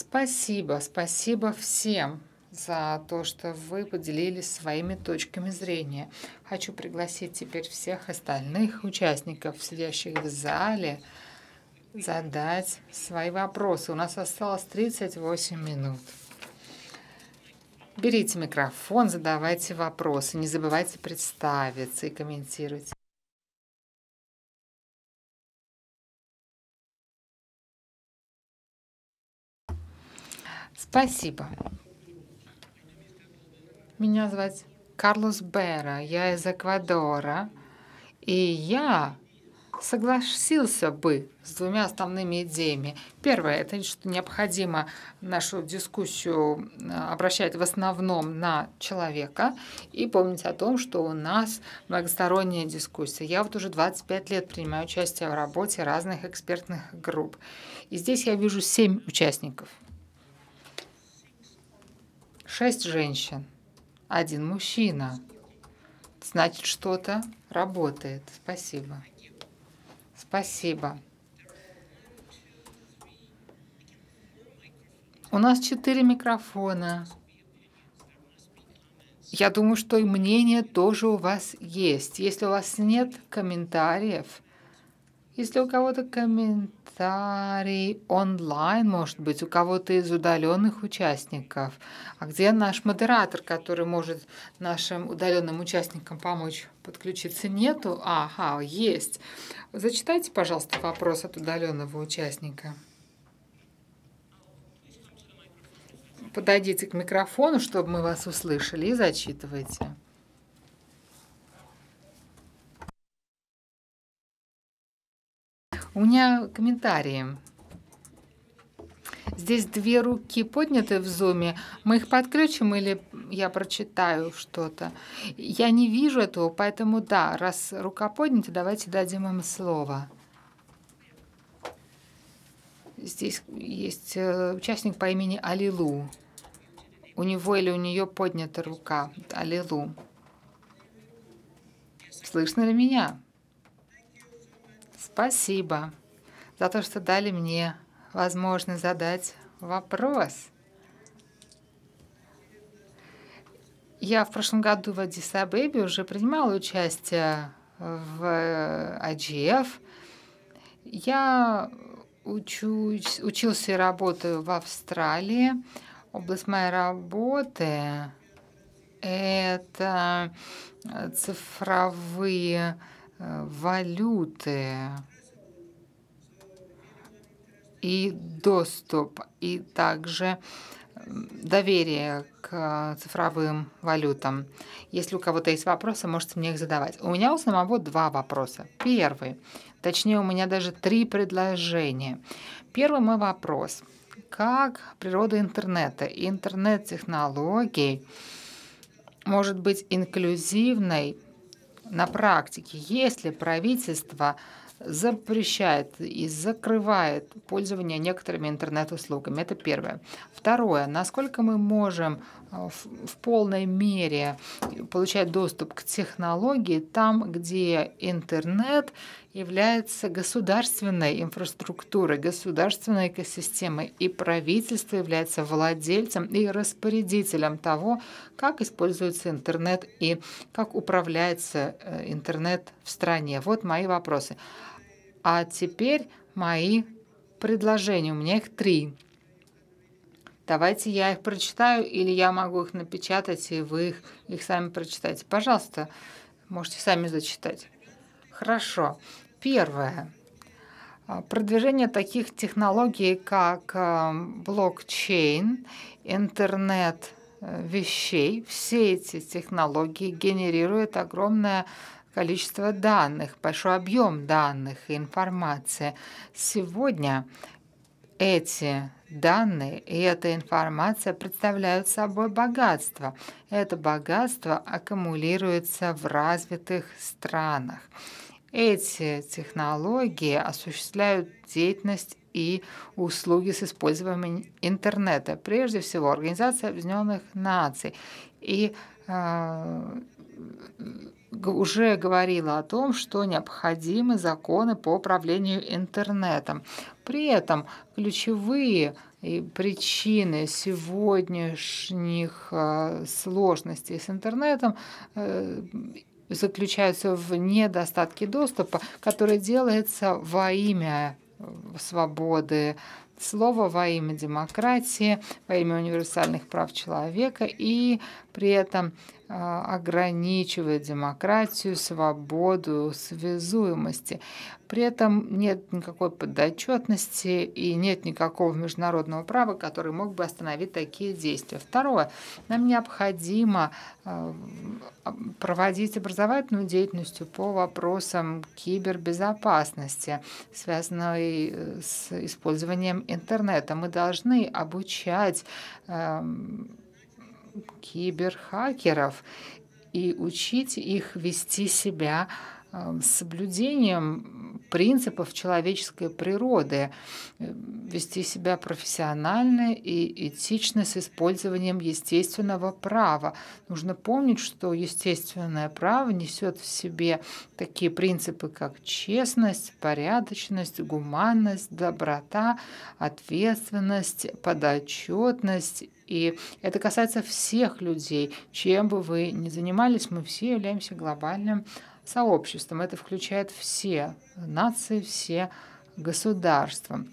Спасибо, спасибо всем за то, что вы поделились своими точками зрения. Хочу пригласить теперь всех остальных участников, сидящих в зале, задать свои вопросы. У нас осталось 38 минут. Берите микрофон, задавайте вопросы, не забывайте представиться и комментировать. Спасибо. Меня звать Карлос Бера, я из Эквадора, и я согласился бы с двумя основными идеями. Первое – это что необходимо нашу дискуссию э, обращать в основном на человека и помнить о том, что у нас многосторонняя дискуссия. Я вот уже 25 лет принимаю участие в работе разных экспертных групп. И здесь я вижу семь участников – Шесть женщин, один мужчина. Значит, что-то работает. Спасибо. Спасибо. У нас четыре микрофона. Я думаю, что и мнение тоже у вас есть. Если у вас нет комментариев, если у кого-то комментариев, комментарий онлайн, может быть, у кого-то из удаленных участников. А где наш модератор, который может нашим удаленным участникам помочь подключиться? Нету? Ага, есть. Зачитайте, пожалуйста, вопрос от удаленного участника. Подойдите к микрофону, чтобы мы вас услышали, и зачитывайте. У меня комментарии. Здесь две руки подняты в зуме. Мы их подключим или я прочитаю что-то? Я не вижу этого, поэтому да, раз рука поднята, давайте дадим им слово. Здесь есть э, участник по имени Алилу. У него или у нее поднята рука. Алилу. Слышно ли меня? Спасибо за то, что дали мне возможность задать вопрос. Я в прошлом году в Аддис Абебе уже принимала участие в э, IGF. Я учусь, учился и работаю в Австралии. Область моей работы – это цифровые валюты и доступ, и также доверие к цифровым валютам. Если у кого-то есть вопросы, можете мне их задавать. У меня у самого два вопроса. Первый, точнее у меня даже три предложения. Первый мой вопрос. Как природа интернета и интернет-технологий может быть инклюзивной на практике, если правительство запрещает и закрывает пользование некоторыми интернет-услугами. Это первое. Второе. Насколько мы можем э, в, полной мере получать доступ к технологии там, где интернет является государственной инфраструктурой, государственной экосистемой, и правительство является владельцем и распорядителем того, как используется интернет и как управляется э, интернет в стране. Вот мои вопросы. А теперь мои предложения. У меня их три. Давайте я их прочитаю, или я могу их напечатать, и вы их, их сами прочитаете. Пожалуйста, можете сами зачитать. Хорошо. Первое. А, продвижение таких технологий, как э, блокчейн, интернет э, вещей, все эти технологии генерируют огромное количество данных, большой объем данных и информации. Сегодня эти данные и эта информация представляют собой богатство. Это богатство аккумулируется в развитых странах. Эти технологии осуществляют деятельность и услуги с использованием интернета. Прежде всего, Организация Объединенных Наций. И э, уже говорила о том, что необходимы законы по управлению интернетом. При этом ключевые и э, причины сегодняшних э, сложностей с интернетом э, заключаются в недостатке доступа, который делается во имя э, свободы слова, во имя демократии, во имя универсальных прав человека и при этом а, ограничивает демократию, свободу, связуемости. При этом нет никакой подотчетности и нет никакого международного права, который мог бы остановить такие действия. Второе. Нам необходимо а, проводить образовательную деятельность по вопросам кибербезопасности, связанной э, с использованием интернета. Мы должны обучать эм, киберхакеров и учить их вести себя эм, с соблюдением принципов человеческой природы, эм, вести себя профессионально и этично с использованием естественного права. Нужно помнить, что естественное право несет в себе такие принципы, как честность, порядочность, гуманность, доброта, ответственность, подотчетность и это касается всех людей. Чем бы вы ни занимались, мы все являемся глобальным сообществом. Это включает все нации, все государства.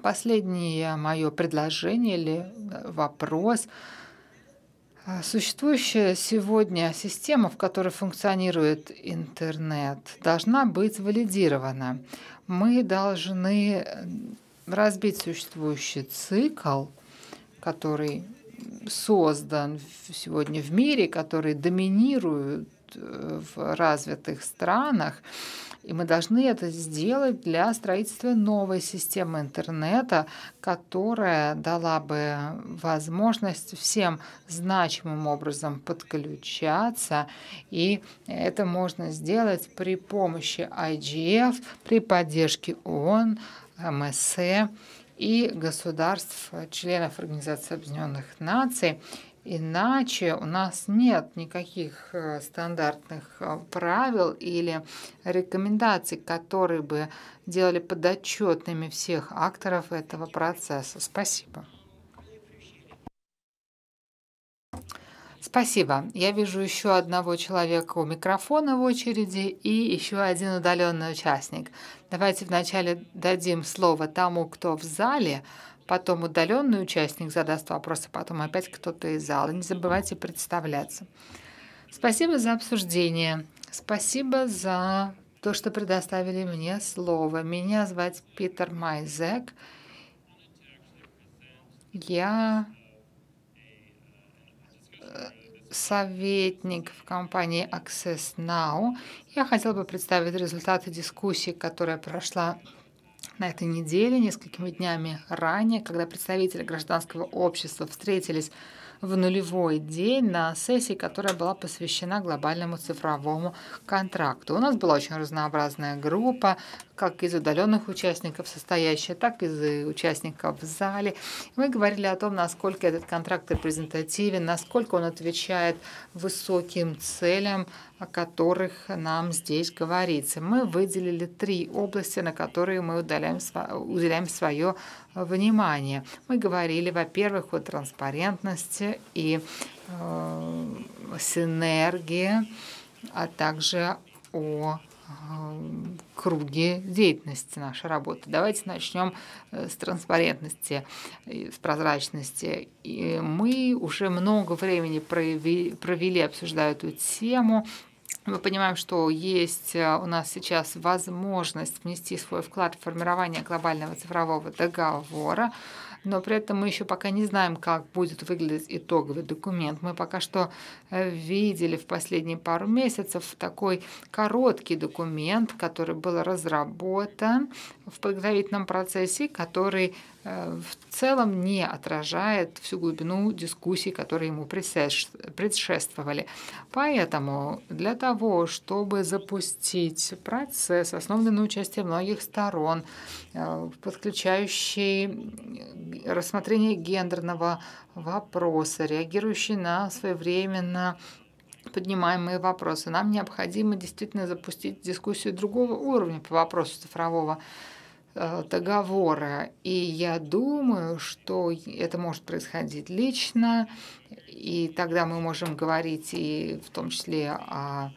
Последнее мое предложение или э, вопрос. А, существующая сегодня система, в которой функционирует интернет, должна быть валидирована. Мы должны э, разбить существующий цикл, который создан сегодня в мире, которые доминируют э, в развитых странах. И мы должны это сделать для строительства новой системы интернета, которая дала бы возможность всем значимым образом подключаться. И это можно сделать при помощи IGF, при поддержке ООН, МСЭ и государств, э, членов Организации Объединенных Наций. Иначе у нас нет никаких э, стандартных э, правил или рекомендаций, которые бы делали подотчетными всех акторов этого процесса. Спасибо. Спасибо. Я вижу еще одного человека у микрофона в очереди и еще один удаленный участник. Давайте вначале дадим слово тому, кто в зале, потом удаленный участник задаст вопрос, а потом опять кто-то из зала. Не забывайте представляться. Спасибо за обсуждение. Спасибо за то, что предоставили мне слово. Меня звать Питер Майзек. Я советник в компании Access Now. Я хотела бы представить результаты дискуссии, которая прошла на этой неделе, несколькими днями ранее, когда представители гражданского общества встретились в нулевой день на сессии, которая была посвящена глобальному цифровому контракту. У нас была очень разнообразная группа, как из удаленных участников состоящая, так и из участников в зале. Мы говорили о том, насколько этот контракт репрезентативен, насколько он отвечает высоким целям о которых нам здесь говорится. Мы выделили три области, на которые мы уделяем, уделяем свое внимание. Мы говорили, во-первых, о транспарентности и э, синергии, а также о э, круге деятельности нашей работы. Давайте начнем э, с транспарентности, с прозрачности. И мы уже много времени провели, провели обсуждая эту тему. Мы понимаем, что есть э, у нас сейчас возможность внести свой вклад в формирование глобального цифрового договора, но при этом мы еще пока не знаем, как будет выглядеть итоговый документ. Мы пока что э, видели в последние пару месяцев такой короткий документ, который был разработан в подготовительном процессе, который Э, в целом не отражает всю глубину дискуссий, которые ему предшествовали. Поэтому для того, чтобы запустить процесс, основанный на участии многих сторон, э, подключающий рассмотрение гендерного вопроса, реагирующий на своевременно поднимаемые вопросы. Нам необходимо действительно запустить дискуссию другого уровня по вопросу цифрового Э, договора. И я думаю, что это может происходить лично, и тогда мы можем говорить и в том числе о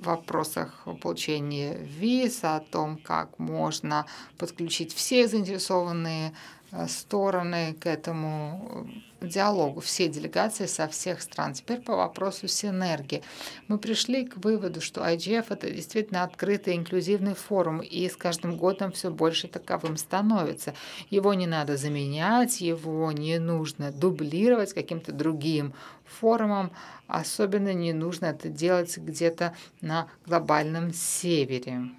вопросах получения виз, о том, как можно подключить все заинтересованные Э, стороны к этому э, диалогу, все делегации со всех стран. Теперь по вопросу синергии. Мы пришли к выводу, что IGF – это действительно открытый инклюзивный форум, и с каждым годом все больше таковым становится. Его не надо заменять, его не нужно дублировать каким-то другим форумом, особенно не нужно это делать где-то на глобальном севере.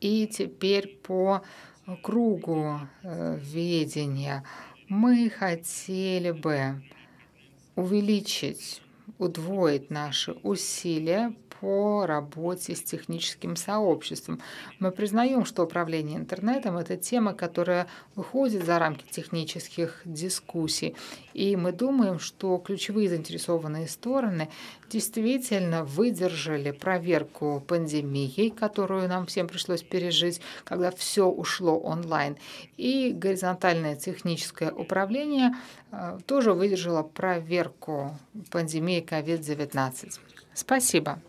И теперь по кругу э, ведения. Мы хотели бы увеличить, удвоить наши усилия по работе с техническим сообществом. Мы признаем, что управление интернетом – это тема, которая выходит за рамки технических дискуссий. И мы думаем, что ключевые заинтересованные стороны действительно выдержали проверку пандемии, которую нам всем пришлось пережить, когда все ушло онлайн. И горизонтальное техническое управление э, тоже выдержало проверку пандемии COVID-19. Спасибо.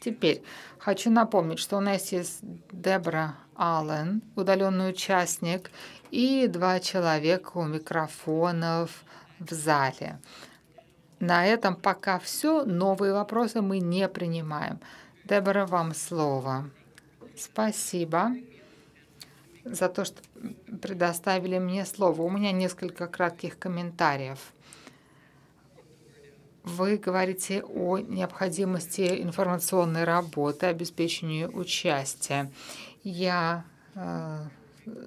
Теперь хочу напомнить, что у нас есть Дебра Аллен, удаленный участник, и два человека у микрофонов в зале. На этом пока все. Новые вопросы мы не принимаем. Дебора, вам слово. Спасибо за то, что предоставили мне слово. У меня несколько кратких комментариев. Вы говорите о необходимости информационной работы, обеспечении участия. Я э,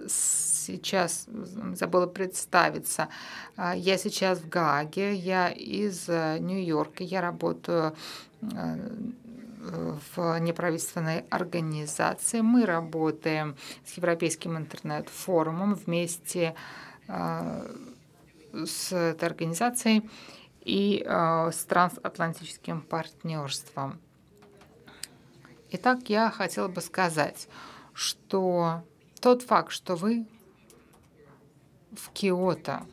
сейчас забыла представиться. А, я сейчас в Гааге, я из э, Нью-Йорка, я работаю э, в неправительственной организации. Мы работаем с Европейским интернет-форумом вместе с этой организацией и э, с трансатлантическим партнерством. Итак, я хотела бы сказать, что тот факт, что вы в Киото,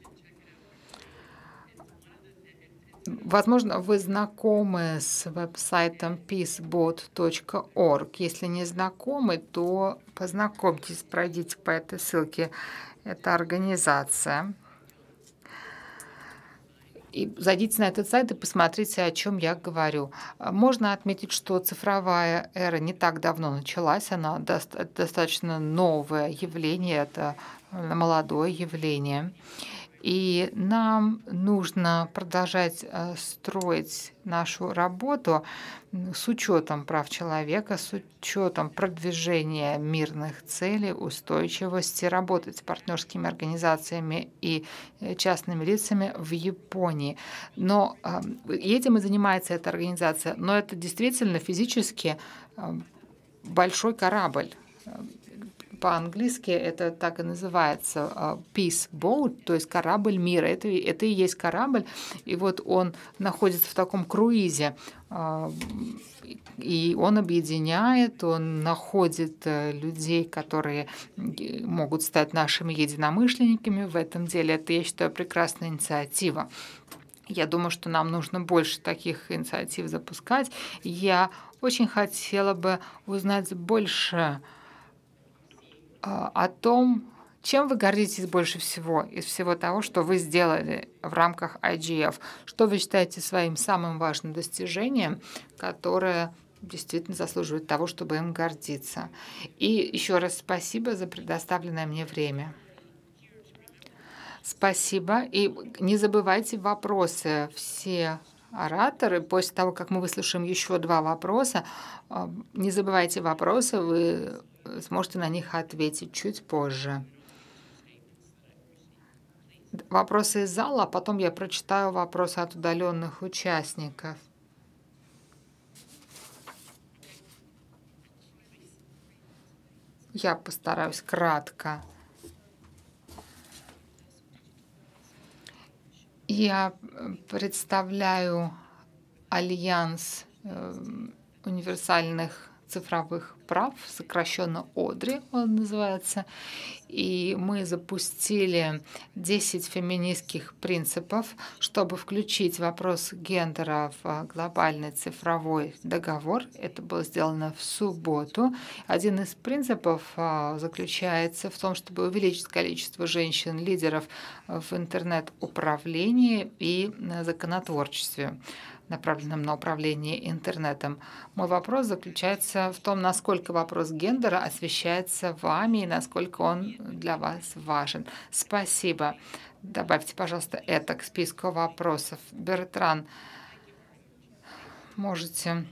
Возможно, вы знакомы с веб-сайтом peacebot.org. Если не знакомы, то познакомьтесь, пройдите по этой ссылке. Это организация, и зайдите на этот сайт и посмотрите, о чем я говорю. А, можно отметить, что цифровая эра не так давно началась, она достаточно новое явление, это э, молодое явление. И нам нужно продолжать э, строить нашу работу с учетом прав человека, с учетом продвижения мирных целей, устойчивости, работать с партнерскими организациями и э, частными лицами в Японии. Но эм, этим и занимается эта организация. Но это действительно физически эм, большой корабль эм, по-английски это так и называется а, Peace Boat, то есть корабль мира. Это, это и есть корабль. И вот он находится в таком круизе. А, и он объединяет, он находит э, людей, которые э, могут стать нашими единомышленниками в этом деле. Это, я считаю, прекрасная инициатива. Я думаю, что нам нужно больше таких инициатив запускать. Я очень хотела бы узнать больше а, о том, чем вы гордитесь больше всего из всего того, что вы сделали в рамках IGF? Что вы считаете своим самым важным достижением, которое действительно заслуживает того, чтобы им гордиться? И еще раз спасибо за предоставленное мне время. Спасибо. И не забывайте вопросы. Все ораторы, после того, как мы выслушаем еще два вопроса, а, не забывайте вопросы, вы сможете на них ответить чуть позже. Вопросы из зала, а потом я прочитаю вопросы от удаленных участников. Я постараюсь кратко. Я э, представляю альянс э, универсальных цифровых прав, сокращенно ОДРИ он называется. И мы запустили 10 феминистских принципов, чтобы включить вопрос гендера в глобальный цифровой договор. Это было сделано в субботу. Один из принципов а, заключается в том, чтобы увеличить количество женщин-лидеров в интернет-управлении и а, законотворчестве направленном на управление интернетом. Мой вопрос заключается в том, насколько вопрос гендера освещается вами и насколько он для вас важен. Спасибо. Добавьте, пожалуйста, это к списку вопросов. Бертран, можете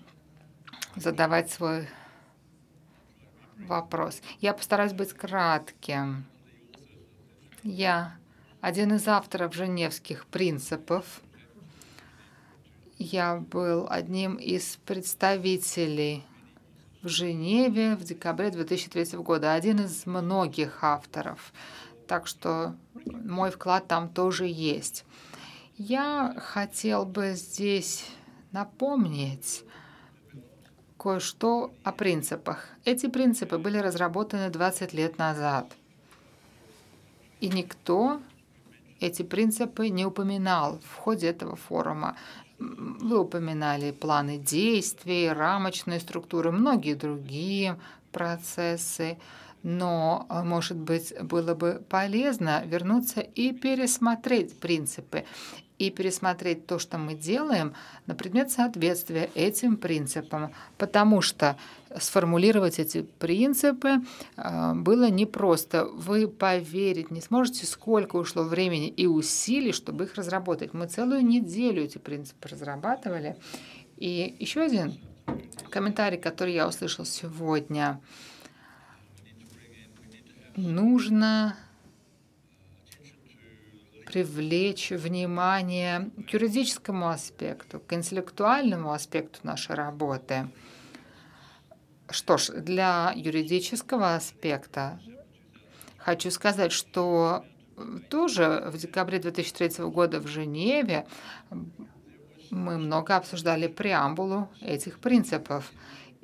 задавать свой вопрос. Я постараюсь быть кратким. Я один из авторов Женевских принципов я был одним из представителей в Женеве в декабре 2003 года, один из многих авторов. Так что мой вклад там тоже есть. Я хотел бы здесь напомнить кое-что о принципах. Эти принципы были разработаны 20 лет назад. И никто эти принципы не упоминал в ходе этого форума. Вы упоминали планы действий, рамочные структуры, многие другие процессы. Но, а, может быть, было бы полезно вернуться и пересмотреть принципы и пересмотреть то, что мы делаем, на предмет соответствия этим принципам, потому что сформулировать эти принципы э, было непросто. Вы поверить не сможете, сколько ушло времени и усилий, чтобы их разработать. Мы целую неделю эти принципы разрабатывали. И еще один комментарий, который я услышал сегодня. Нужно привлечь внимание к юридическому аспекту, к интеллектуальному аспекту нашей работы. Что ж, для юридического аспекта хочу сказать, что э, тоже в декабре 2003 года в Женеве мы много обсуждали преамбулу этих принципов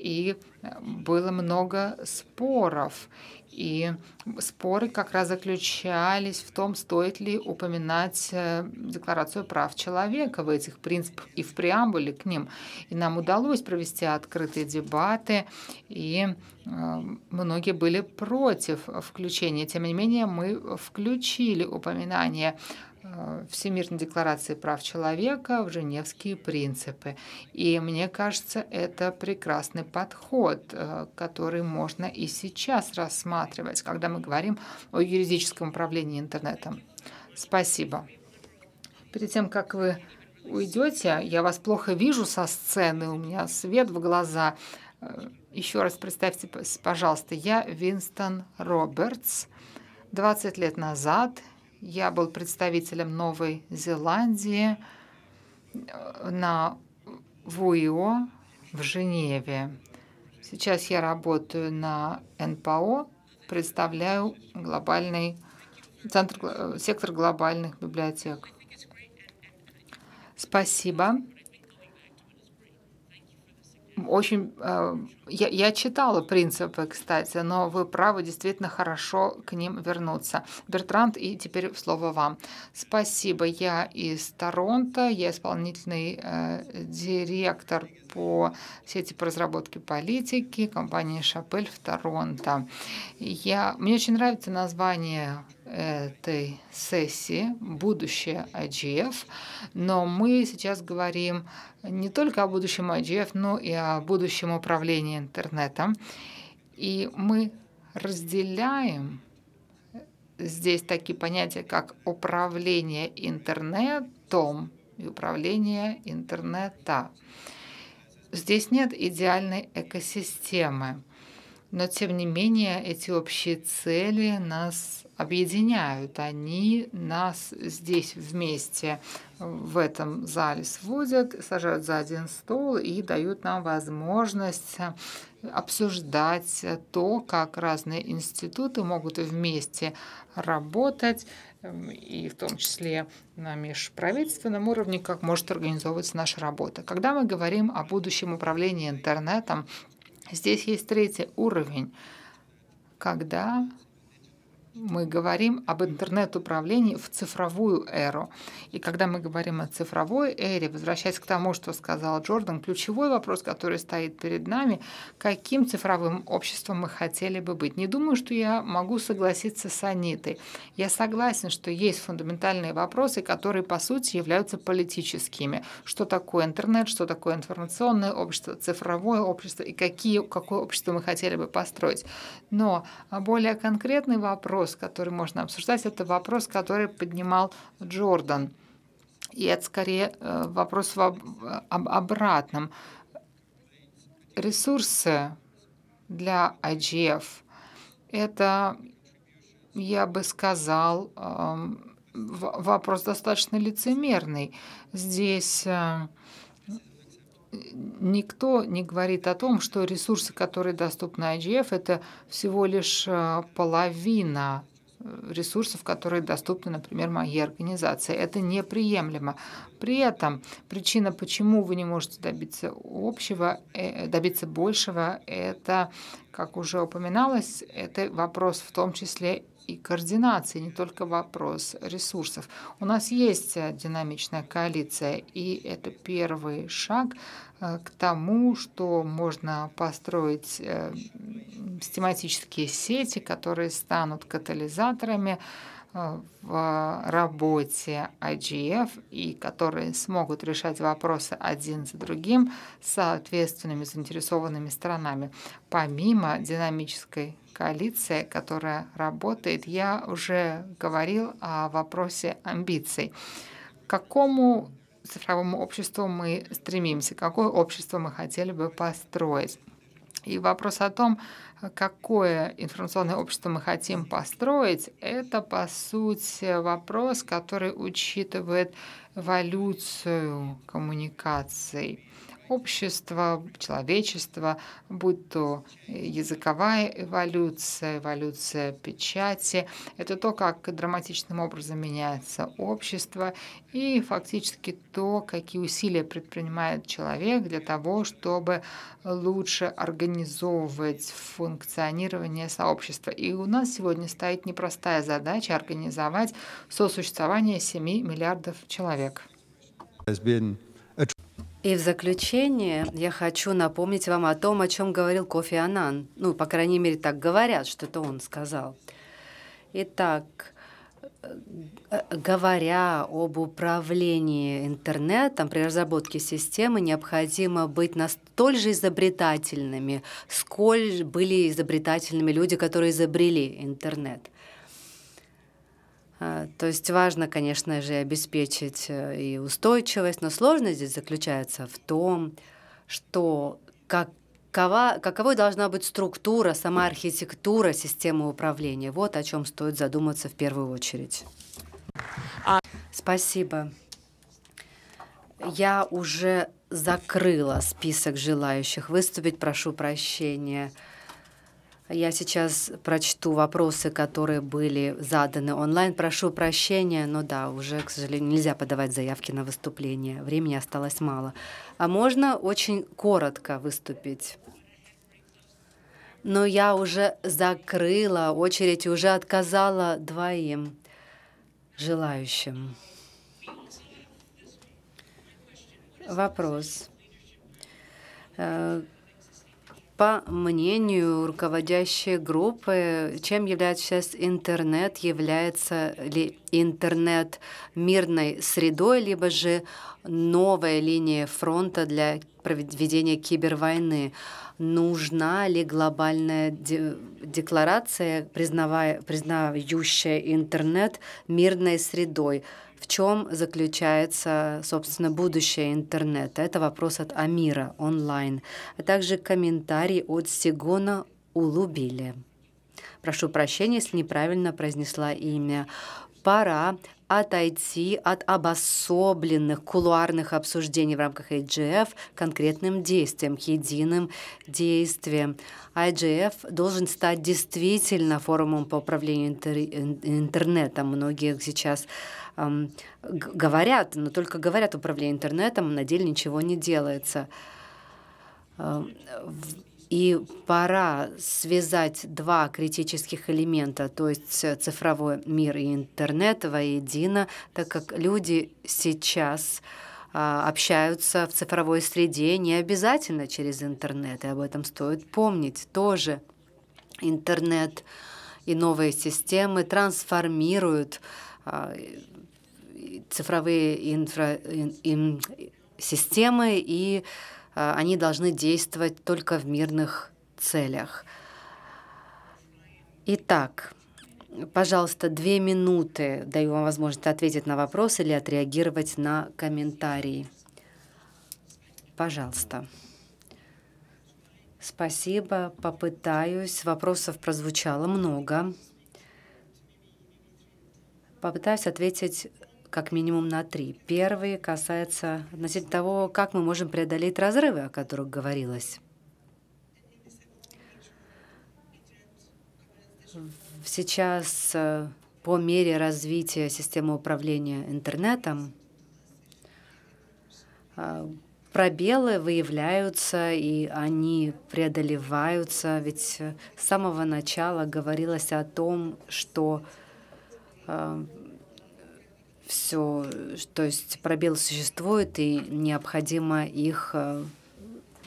и э, было много споров. И споры как раз заключались в том, стоит ли упоминать э, Декларацию прав человека в этих принципах и в преамбуле к ним. И нам удалось провести открытые дебаты, и э, многие были против включения. Тем не менее, мы включили упоминание Э, Всемирной декларации прав человека в Женевские принципы. И мне кажется, это прекрасный подход, э, который можно и сейчас рассматривать, когда мы говорим о юридическом управлении интернетом. Спасибо. Перед тем, как вы уйдете, я вас плохо вижу со сцены, у меня свет в глаза. Э, еще раз представьте, пожалуйста, я Винстон Робертс. 20 лет назад я был представителем Новой Зеландии э, на ВУИО в Женеве. Сейчас я работаю на НПО, представляю глобальный центр, э, сектор глобальных библиотек. Спасибо очень... А, я, я читала принципы, кстати, но вы правы, действительно хорошо к ним вернуться. Бертранд, и теперь слово вам. Спасибо. Я из Торонто, я исполнительный э, директор по сети по разработке политики компании «Шапель» в Торонто. Я, мне очень нравится название этой сессии «Будущее IGF», а но мы сейчас говорим не только о будущем IGF, а но и о будущем управлении интернетом. И мы разделяем здесь такие понятия, как управление интернетом и управление интернета. Здесь нет идеальной экосистемы, но тем не менее эти общие цели нас объединяют. Они нас здесь вместе в этом зале сводят, сажают за один стол и дают нам возможность обсуждать то, как разные институты могут вместе работать, эм, и в том числе на межправительственном уровне, как может организовываться наша работа. Когда мы говорим о будущем управлении интернетом, здесь есть третий уровень, когда мы говорим об интернет-управлении в цифровую эру. И когда мы говорим о цифровой эре, возвращаясь к тому, что сказал Джордан, ключевой вопрос, который стоит перед нами, каким цифровым обществом мы хотели бы быть. Не думаю, что я могу согласиться с Анитой. Я согласен, что есть фундаментальные вопросы, которые, по сути, являются политическими. Что такое интернет, что такое информационное общество, цифровое общество и какие, какое общество мы хотели бы построить. Но более конкретный вопрос вопрос, который можно обсуждать, это вопрос, который поднимал Джордан. И это скорее э, вопрос об обратном. Ресурсы для IGF – это, я бы сказал, эм, вопрос достаточно лицемерный. Здесь э, никто не говорит о том, что ресурсы, которые доступны IGF, это всего лишь э, половина э, ресурсов, которые доступны, например, моей организации. Это неприемлемо. При этом причина, почему вы не можете добиться общего, э, добиться большего, это, как уже упоминалось, это вопрос в том числе и координации, не только вопрос ресурсов. У нас есть э, динамичная коалиция, и это первый шаг э, к тому, что можно построить э, систематические сети, которые станут катализаторами в работе IGF и которые смогут решать вопросы один за другим с соответственными заинтересованными сторонами. Помимо динамической коалиция, которая работает. Я уже говорил о вопросе амбиций. какому цифровому обществу мы стремимся, какое общество мы хотели бы построить. И вопрос о том, какое информационное общество мы хотим построить, это, по сути, вопрос, который учитывает эволюцию коммуникаций общества, человечества, будь то языковая эволюция, эволюция печати. Это то, как драматичным образом меняется общество и фактически то, какие усилия предпринимает человек для того, чтобы лучше организовывать функционирование сообщества. И у нас сегодня стоит непростая задача организовать сосуществование 7 миллиардов человек. has been и в заключение я хочу напомнить вам о том, о чем говорил Кофи Анан. Ну, по крайней мере, так говорят, что то он сказал. Итак, э, э, говоря об управлении интернетом, при разработке системы необходимо быть настолько же изобретательными, сколь были изобретательными люди, которые изобрели интернет. А, то есть важно, конечно же, обеспечить э, и устойчивость, но сложность здесь заключается в том, что как какова, каковой должна быть структура, сама архитектура системы управления. Вот о чем стоит задуматься в первую очередь. А Спасибо. Я уже закрыла список желающих выступить. Прошу прощения. Я сейчас прочту вопросы, которые были заданы онлайн. Прошу прощения, но да, уже, к сожалению, нельзя подавать заявки на выступление. Времени осталось мало. А можно очень коротко выступить? Но я уже закрыла очередь и уже отказала двоим желающим. Вопрос э, по мнению руководящей группы, чем является сейчас интернет, является ли интернет мирной средой, либо же новая линия фронта для проведения кибервойны? Нужна ли глобальная декларация, признавая, признающая интернет мирной средой? В чем заключается, собственно, будущее интернета? Это вопрос от Амира онлайн, а также комментарий от Сигона Улубили. Прошу прощения, если неправильно произнесла имя. Пора отойти от обособленных кулуарных обсуждений в рамках IGF конкретным действиям, к единым действиям. IGF должен стать действительно форумом по управлению интер интернетом. Многие сейчас э, говорят, но только говорят управление интернетом, на деле ничего не делается. И пора связать два критических элемента, то есть э, цифровой мир и интернет воедино, так как люди сейчас а, общаются в цифровой среде не обязательно через интернет, и об этом стоит помнить тоже. Интернет и новые системы трансформируют а, цифровые инфра... ин... системы, и э, они должны действовать только в мирных целях. Итак, пожалуйста, две минуты даю вам возможность ответить на вопрос или отреагировать на комментарии. Пожалуйста. Спасибо, попытаюсь. Вопросов прозвучало много. Попытаюсь ответить как минимум на три. Первый касается относительно того, как мы можем преодолеть разрывы, о которых говорилось. Сейчас э, по мере развития системы управления интернетом э, пробелы выявляются, и они преодолеваются. Ведь с самого начала говорилось о том, что э, все, э, то есть пробелы существуют, и необходимо их э,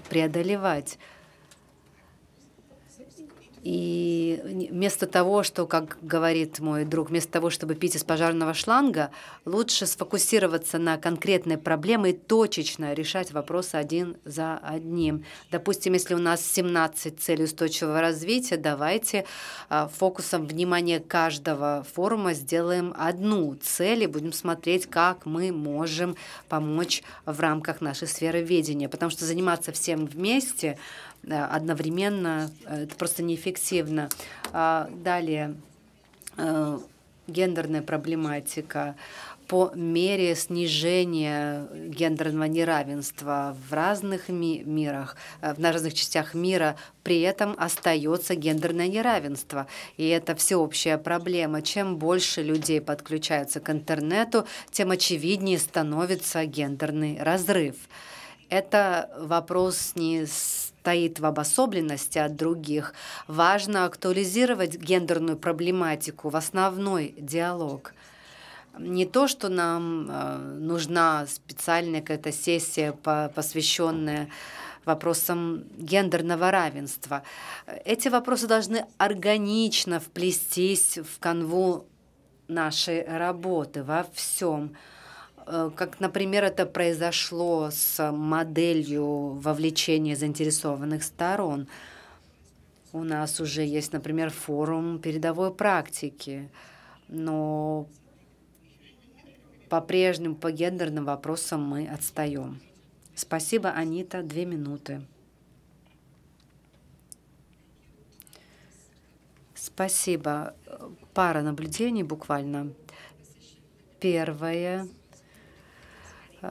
преодолевать. И вместо того, что, как говорит мой друг, вместо того, чтобы пить из пожарного шланга, лучше сфокусироваться на конкретной проблеме и точечно решать вопросы один за одним. Допустим, если у нас 17 целей устойчивого развития, давайте а, фокусом внимания каждого форума сделаем одну цель и будем смотреть, как мы можем помочь в рамках нашей сферы ведения. Потому что заниматься всем вместе Э, одновременно. Э, это просто неэффективно. А, далее, э, гендерная проблематика по мере снижения гендерного неравенства в разных ми мирах, в разных частях мира, при этом остается гендерное неравенство. И это всеобщая проблема. Чем больше людей подключаются к интернету, тем очевиднее становится гендерный разрыв. Это вопрос не с стоит в обособленности от других, важно актуализировать гендерную проблематику в основной диалог не то, что нам э, нужна специальная какая-то сессия, по, посвященная вопросам гендерного равенства. Эти вопросы должны органично вплестись в канву нашей работы во всем. Э, как, например, это произошло с моделью вовлечения заинтересованных сторон. У нас уже есть, например, форум передовой практики, но по-прежнему по гендерным вопросам мы отстаем. Спасибо, Анита. Две минуты. Спасибо. Пара наблюдений буквально. Первое.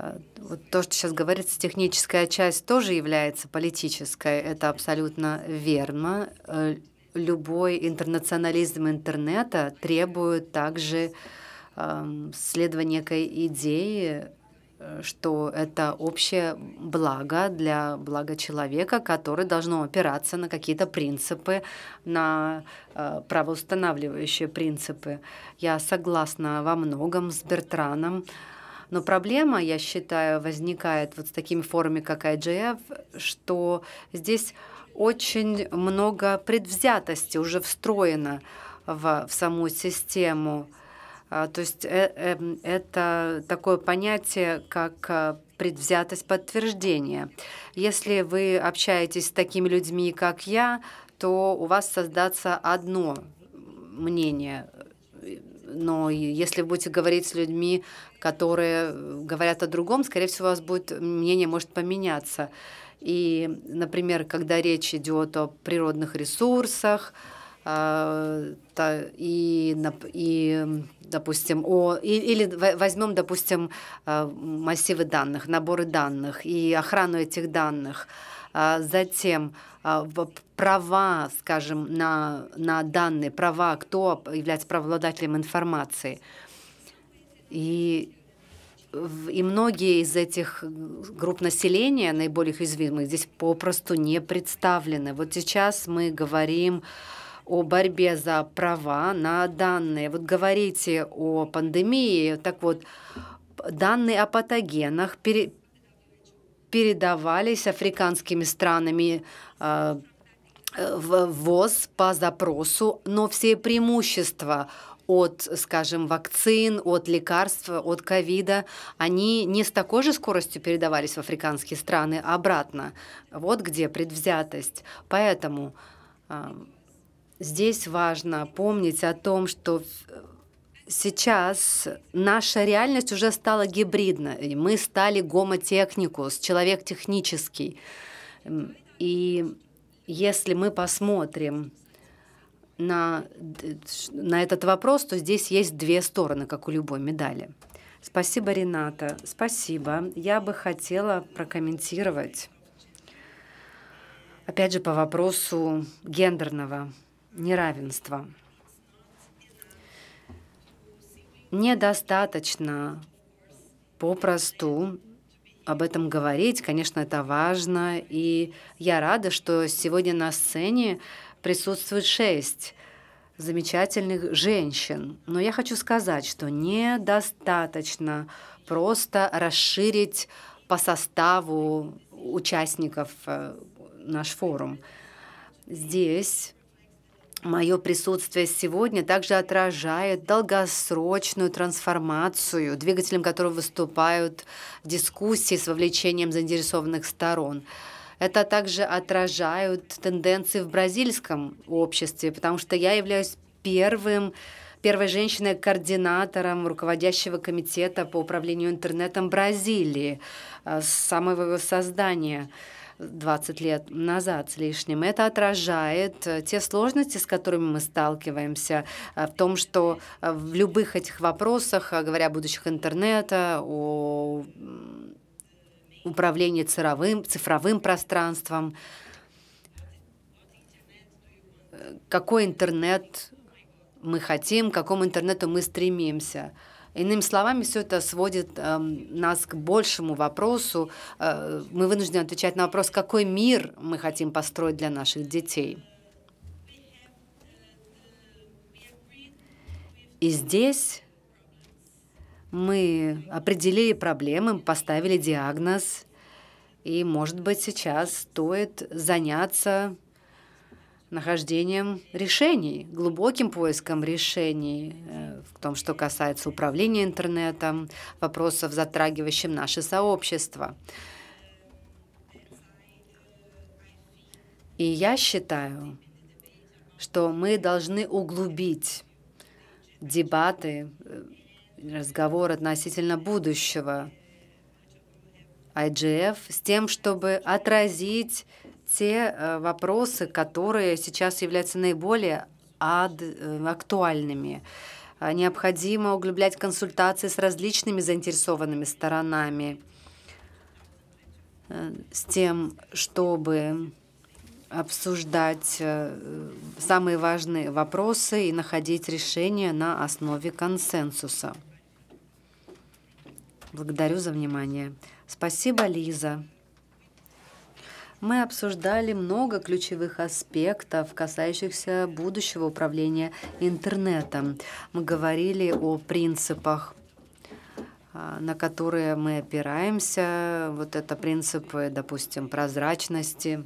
А, вот то, что сейчас говорится, техническая часть тоже является политической. Это абсолютно верно. Э, любой интернационализм интернета требует также следования некой идеи, э, что это общее благо для блага человека, которое должно опираться на какие-то принципы, на э, правоустанавливающие принципы. Я согласна во многом с Бертраном, но проблема, я считаю, возникает вот с такими форумами, как IGF, что здесь очень много предвзятости уже встроено в, в саму систему. А, то есть э, эм, это такое понятие, как э, предвзятость подтверждения. Если вы общаетесь с такими людьми, как я, то у вас создаться одно мнение но если будете говорить с людьми, которые э, говорят о другом, скорее всего, у вас будет мнение может поменяться. И, например, когда речь идет о природных ресурсах, э, и, и допустим, о, или возьмем, допустим, э, массивы данных, наборы данных и охрану этих данных. А, затем а, права, скажем, на, на данные, права, кто является правообладателем информации. И, и многие из этих групп населения, наиболее уязвимых, здесь попросту не представлены. Вот сейчас мы говорим о борьбе за права на данные. Вот говорите о пандемии, так вот, данные о патогенах, пере, передавались африканскими странами э, в ВОЗ по запросу, но все преимущества от, скажем, вакцин, от лекарств, от ковида, они не с такой же скоростью передавались в африканские страны, обратно. Вот где предвзятость. Поэтому э, здесь важно помнить о том, что Сейчас наша реальность уже стала гибридной. Мы стали гомотехникус, человек технический. И если мы посмотрим на, на этот вопрос, то здесь есть две стороны, как у любой медали. Спасибо, Рената. Спасибо. Я бы хотела прокомментировать, опять же, по вопросу гендерного неравенства. недостаточно попросту об этом говорить. Конечно, это важно. И я рада, что сегодня на сцене присутствует шесть замечательных женщин. Но я хочу сказать, что недостаточно просто расширить по составу участников э, наш форум. Здесь Мое присутствие сегодня также отражает долгосрочную трансформацию, двигателем которой выступают дискуссии с вовлечением заинтересованных сторон. Это также отражают тенденции в бразильском обществе, потому что я являюсь первым первой женщиной-координатором руководящего комитета по управлению интернетом Бразилии э, с самого его создания. 20 лет назад с лишним. Это отражает э, те сложности, с которыми мы сталкиваемся, э, в том, что э, в любых этих вопросах, говоря о будущих интернета, о управлении цифровым, цифровым пространством, какой интернет мы хотим, к какому интернету мы стремимся – Иными словами, все это сводит э, нас к большему вопросу. Э, мы вынуждены отвечать на вопрос, какой мир мы хотим построить для наших детей. И здесь мы определили проблемы, поставили диагноз, и, может быть, сейчас стоит заняться нахождением решений, глубоким поиском решений э, в том, что касается управления интернетом, вопросов, затрагивающим наше сообщество. И я считаю, что мы должны углубить дебаты, э, разговор относительно будущего IGF с тем, чтобы отразить те э, вопросы, которые сейчас являются наиболее ад, э, актуальными. Э, необходимо углублять консультации с различными заинтересованными сторонами, с тем, чтобы обсуждать самые важные вопросы и находить решения на основе консенсуса. Благодарю за внимание. Спасибо, Лиза мы обсуждали много ключевых аспектов, касающихся будущего управления интернетом. Мы говорили о принципах а, на которые мы опираемся. Вот это принципы, допустим, прозрачности.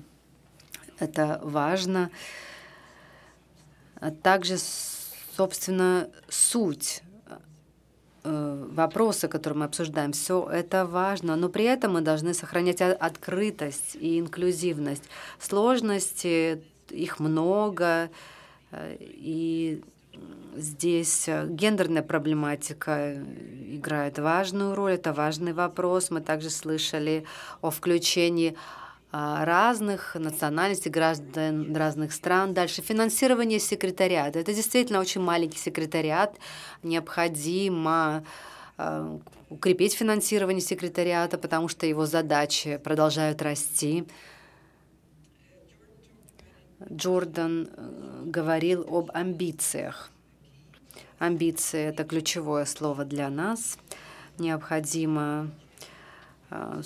Это важно. А также, собственно, суть Э, вопросы, которые мы обсуждаем, все это важно, но при этом мы должны сохранять открытость и инклюзивность. Сложности, их много, э, и здесь э, гендерная проблематика играет важную роль, это важный вопрос. Мы также слышали о включении а, разных национальностей граждан разных стран. Дальше финансирование секретариата. Это действительно очень маленький секретариат. Необходимо а, укрепить финансирование секретариата, потому что его задачи продолжают расти. Джордан э, говорил об амбициях. Амбиции – это ключевое слово для нас. Необходимо э,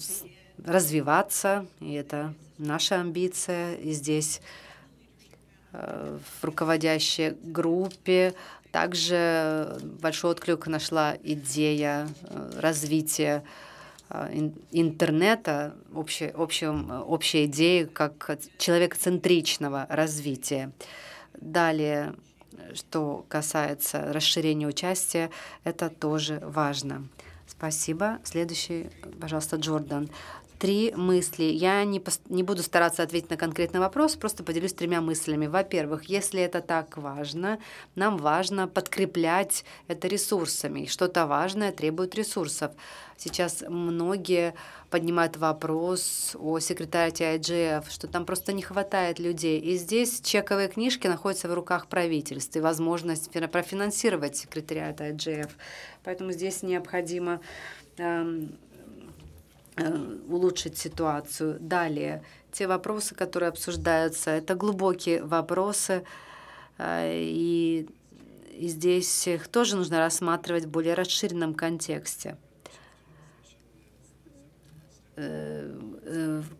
развиваться, и это наша амбиция. И здесь э, в руководящей группе также большой отклик нашла идея э, развития э, интернета, общей, общей, общей идеи как человекоцентричного развития. Далее, что касается расширения участия, это тоже важно. Спасибо. Следующий, пожалуйста, Джордан три мысли. Я не, не буду стараться ответить на конкретный вопрос, просто поделюсь тремя мыслями. Во-первых, если это так важно, нам важно подкреплять это ресурсами. Что-то важное требует ресурсов. Сейчас многие поднимают вопрос о секретарите IGF, что там просто не хватает людей. И здесь чековые книжки находятся в руках правительства и возможность профинансировать секретариат IGF. Поэтому здесь необходимо эм, Э, улучшить ситуацию. Далее, те вопросы, которые обсуждаются, это глубокие вопросы, э, и, и здесь их тоже нужно рассматривать в более расширенном контексте. Э,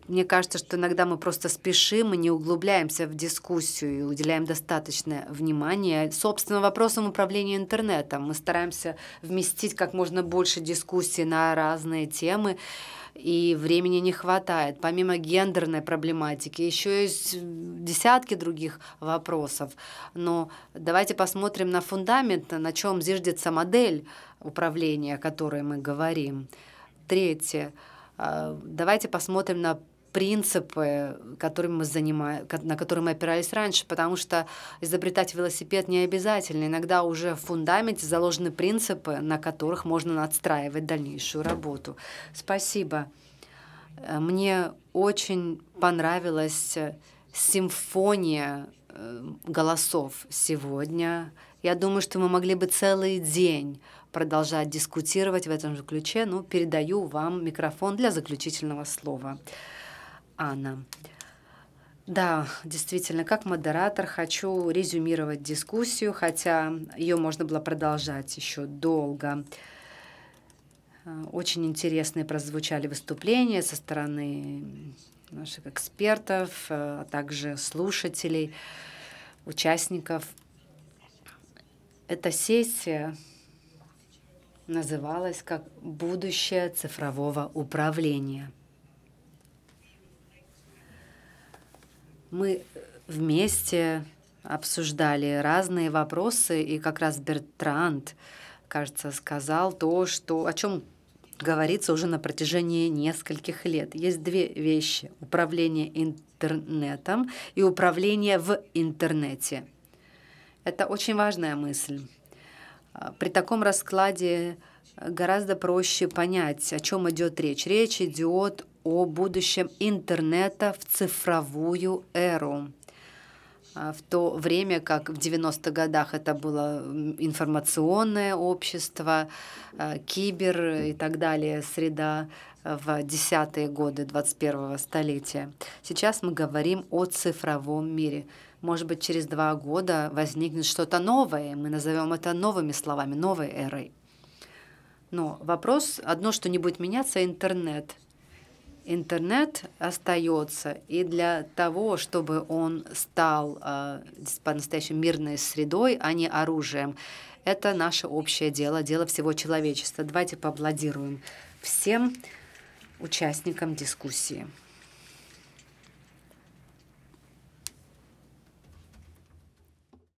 мне кажется, что иногда мы просто спешим и не углубляемся в дискуссию и уделяем достаточное внимание собственно вопросам управления интернетом. Мы стараемся вместить как можно больше дискуссий на разные темы, и времени не хватает. Помимо гендерной проблематики, еще есть э, десятки других вопросов. Но давайте посмотрим на фундамент, на чем зиждется модель управления, о которой мы говорим. Третье. А, давайте посмотрим на принципы, которыми мы занимаем, на которые мы опирались раньше, потому что изобретать велосипед не обязательно. Иногда уже в фундаменте заложены принципы, на которых можно надстраивать дальнейшую работу. Спасибо. Э, мне очень понравилась э, симфония э, голосов сегодня. Я думаю, что мы могли бы целый день продолжать дискутировать в этом же ключе, но ну, передаю вам микрофон для заключительного слова. Анна. Да, действительно, как модератор хочу резюмировать дискуссию, хотя ее можно было продолжать еще долго. Э, очень интересные прозвучали выступления со стороны наших экспертов, э, а также слушателей, участников. Эта сессия называлась как «Будущее цифрового управления». Мы э, вместе обсуждали разные вопросы, и как раз Бертранд, кажется, сказал то, что, о чем говорится уже на протяжении нескольких лет. Есть две вещи – управление интернетом и управление в интернете. Это очень важная мысль. А, при таком раскладе э, гораздо проще понять, о чем идет речь. Речь идет о будущем интернета в цифровую эру. А, в то время как в 90-х годах это было информационное общество, а, кибер и так далее, среда а, в десятые годы 21-го столетия. Сейчас мы говорим о цифровом мире. Может быть, через два года возникнет что-то новое, мы назовем это новыми словами, новой эрой. Но вопрос, одно, что не будет меняться, интернет — интернет остается, и для того, чтобы он стал э, по-настоящему мирной средой, а не оружием, это наше общее дело, дело всего человечества. Давайте поаплодируем всем участникам дискуссии.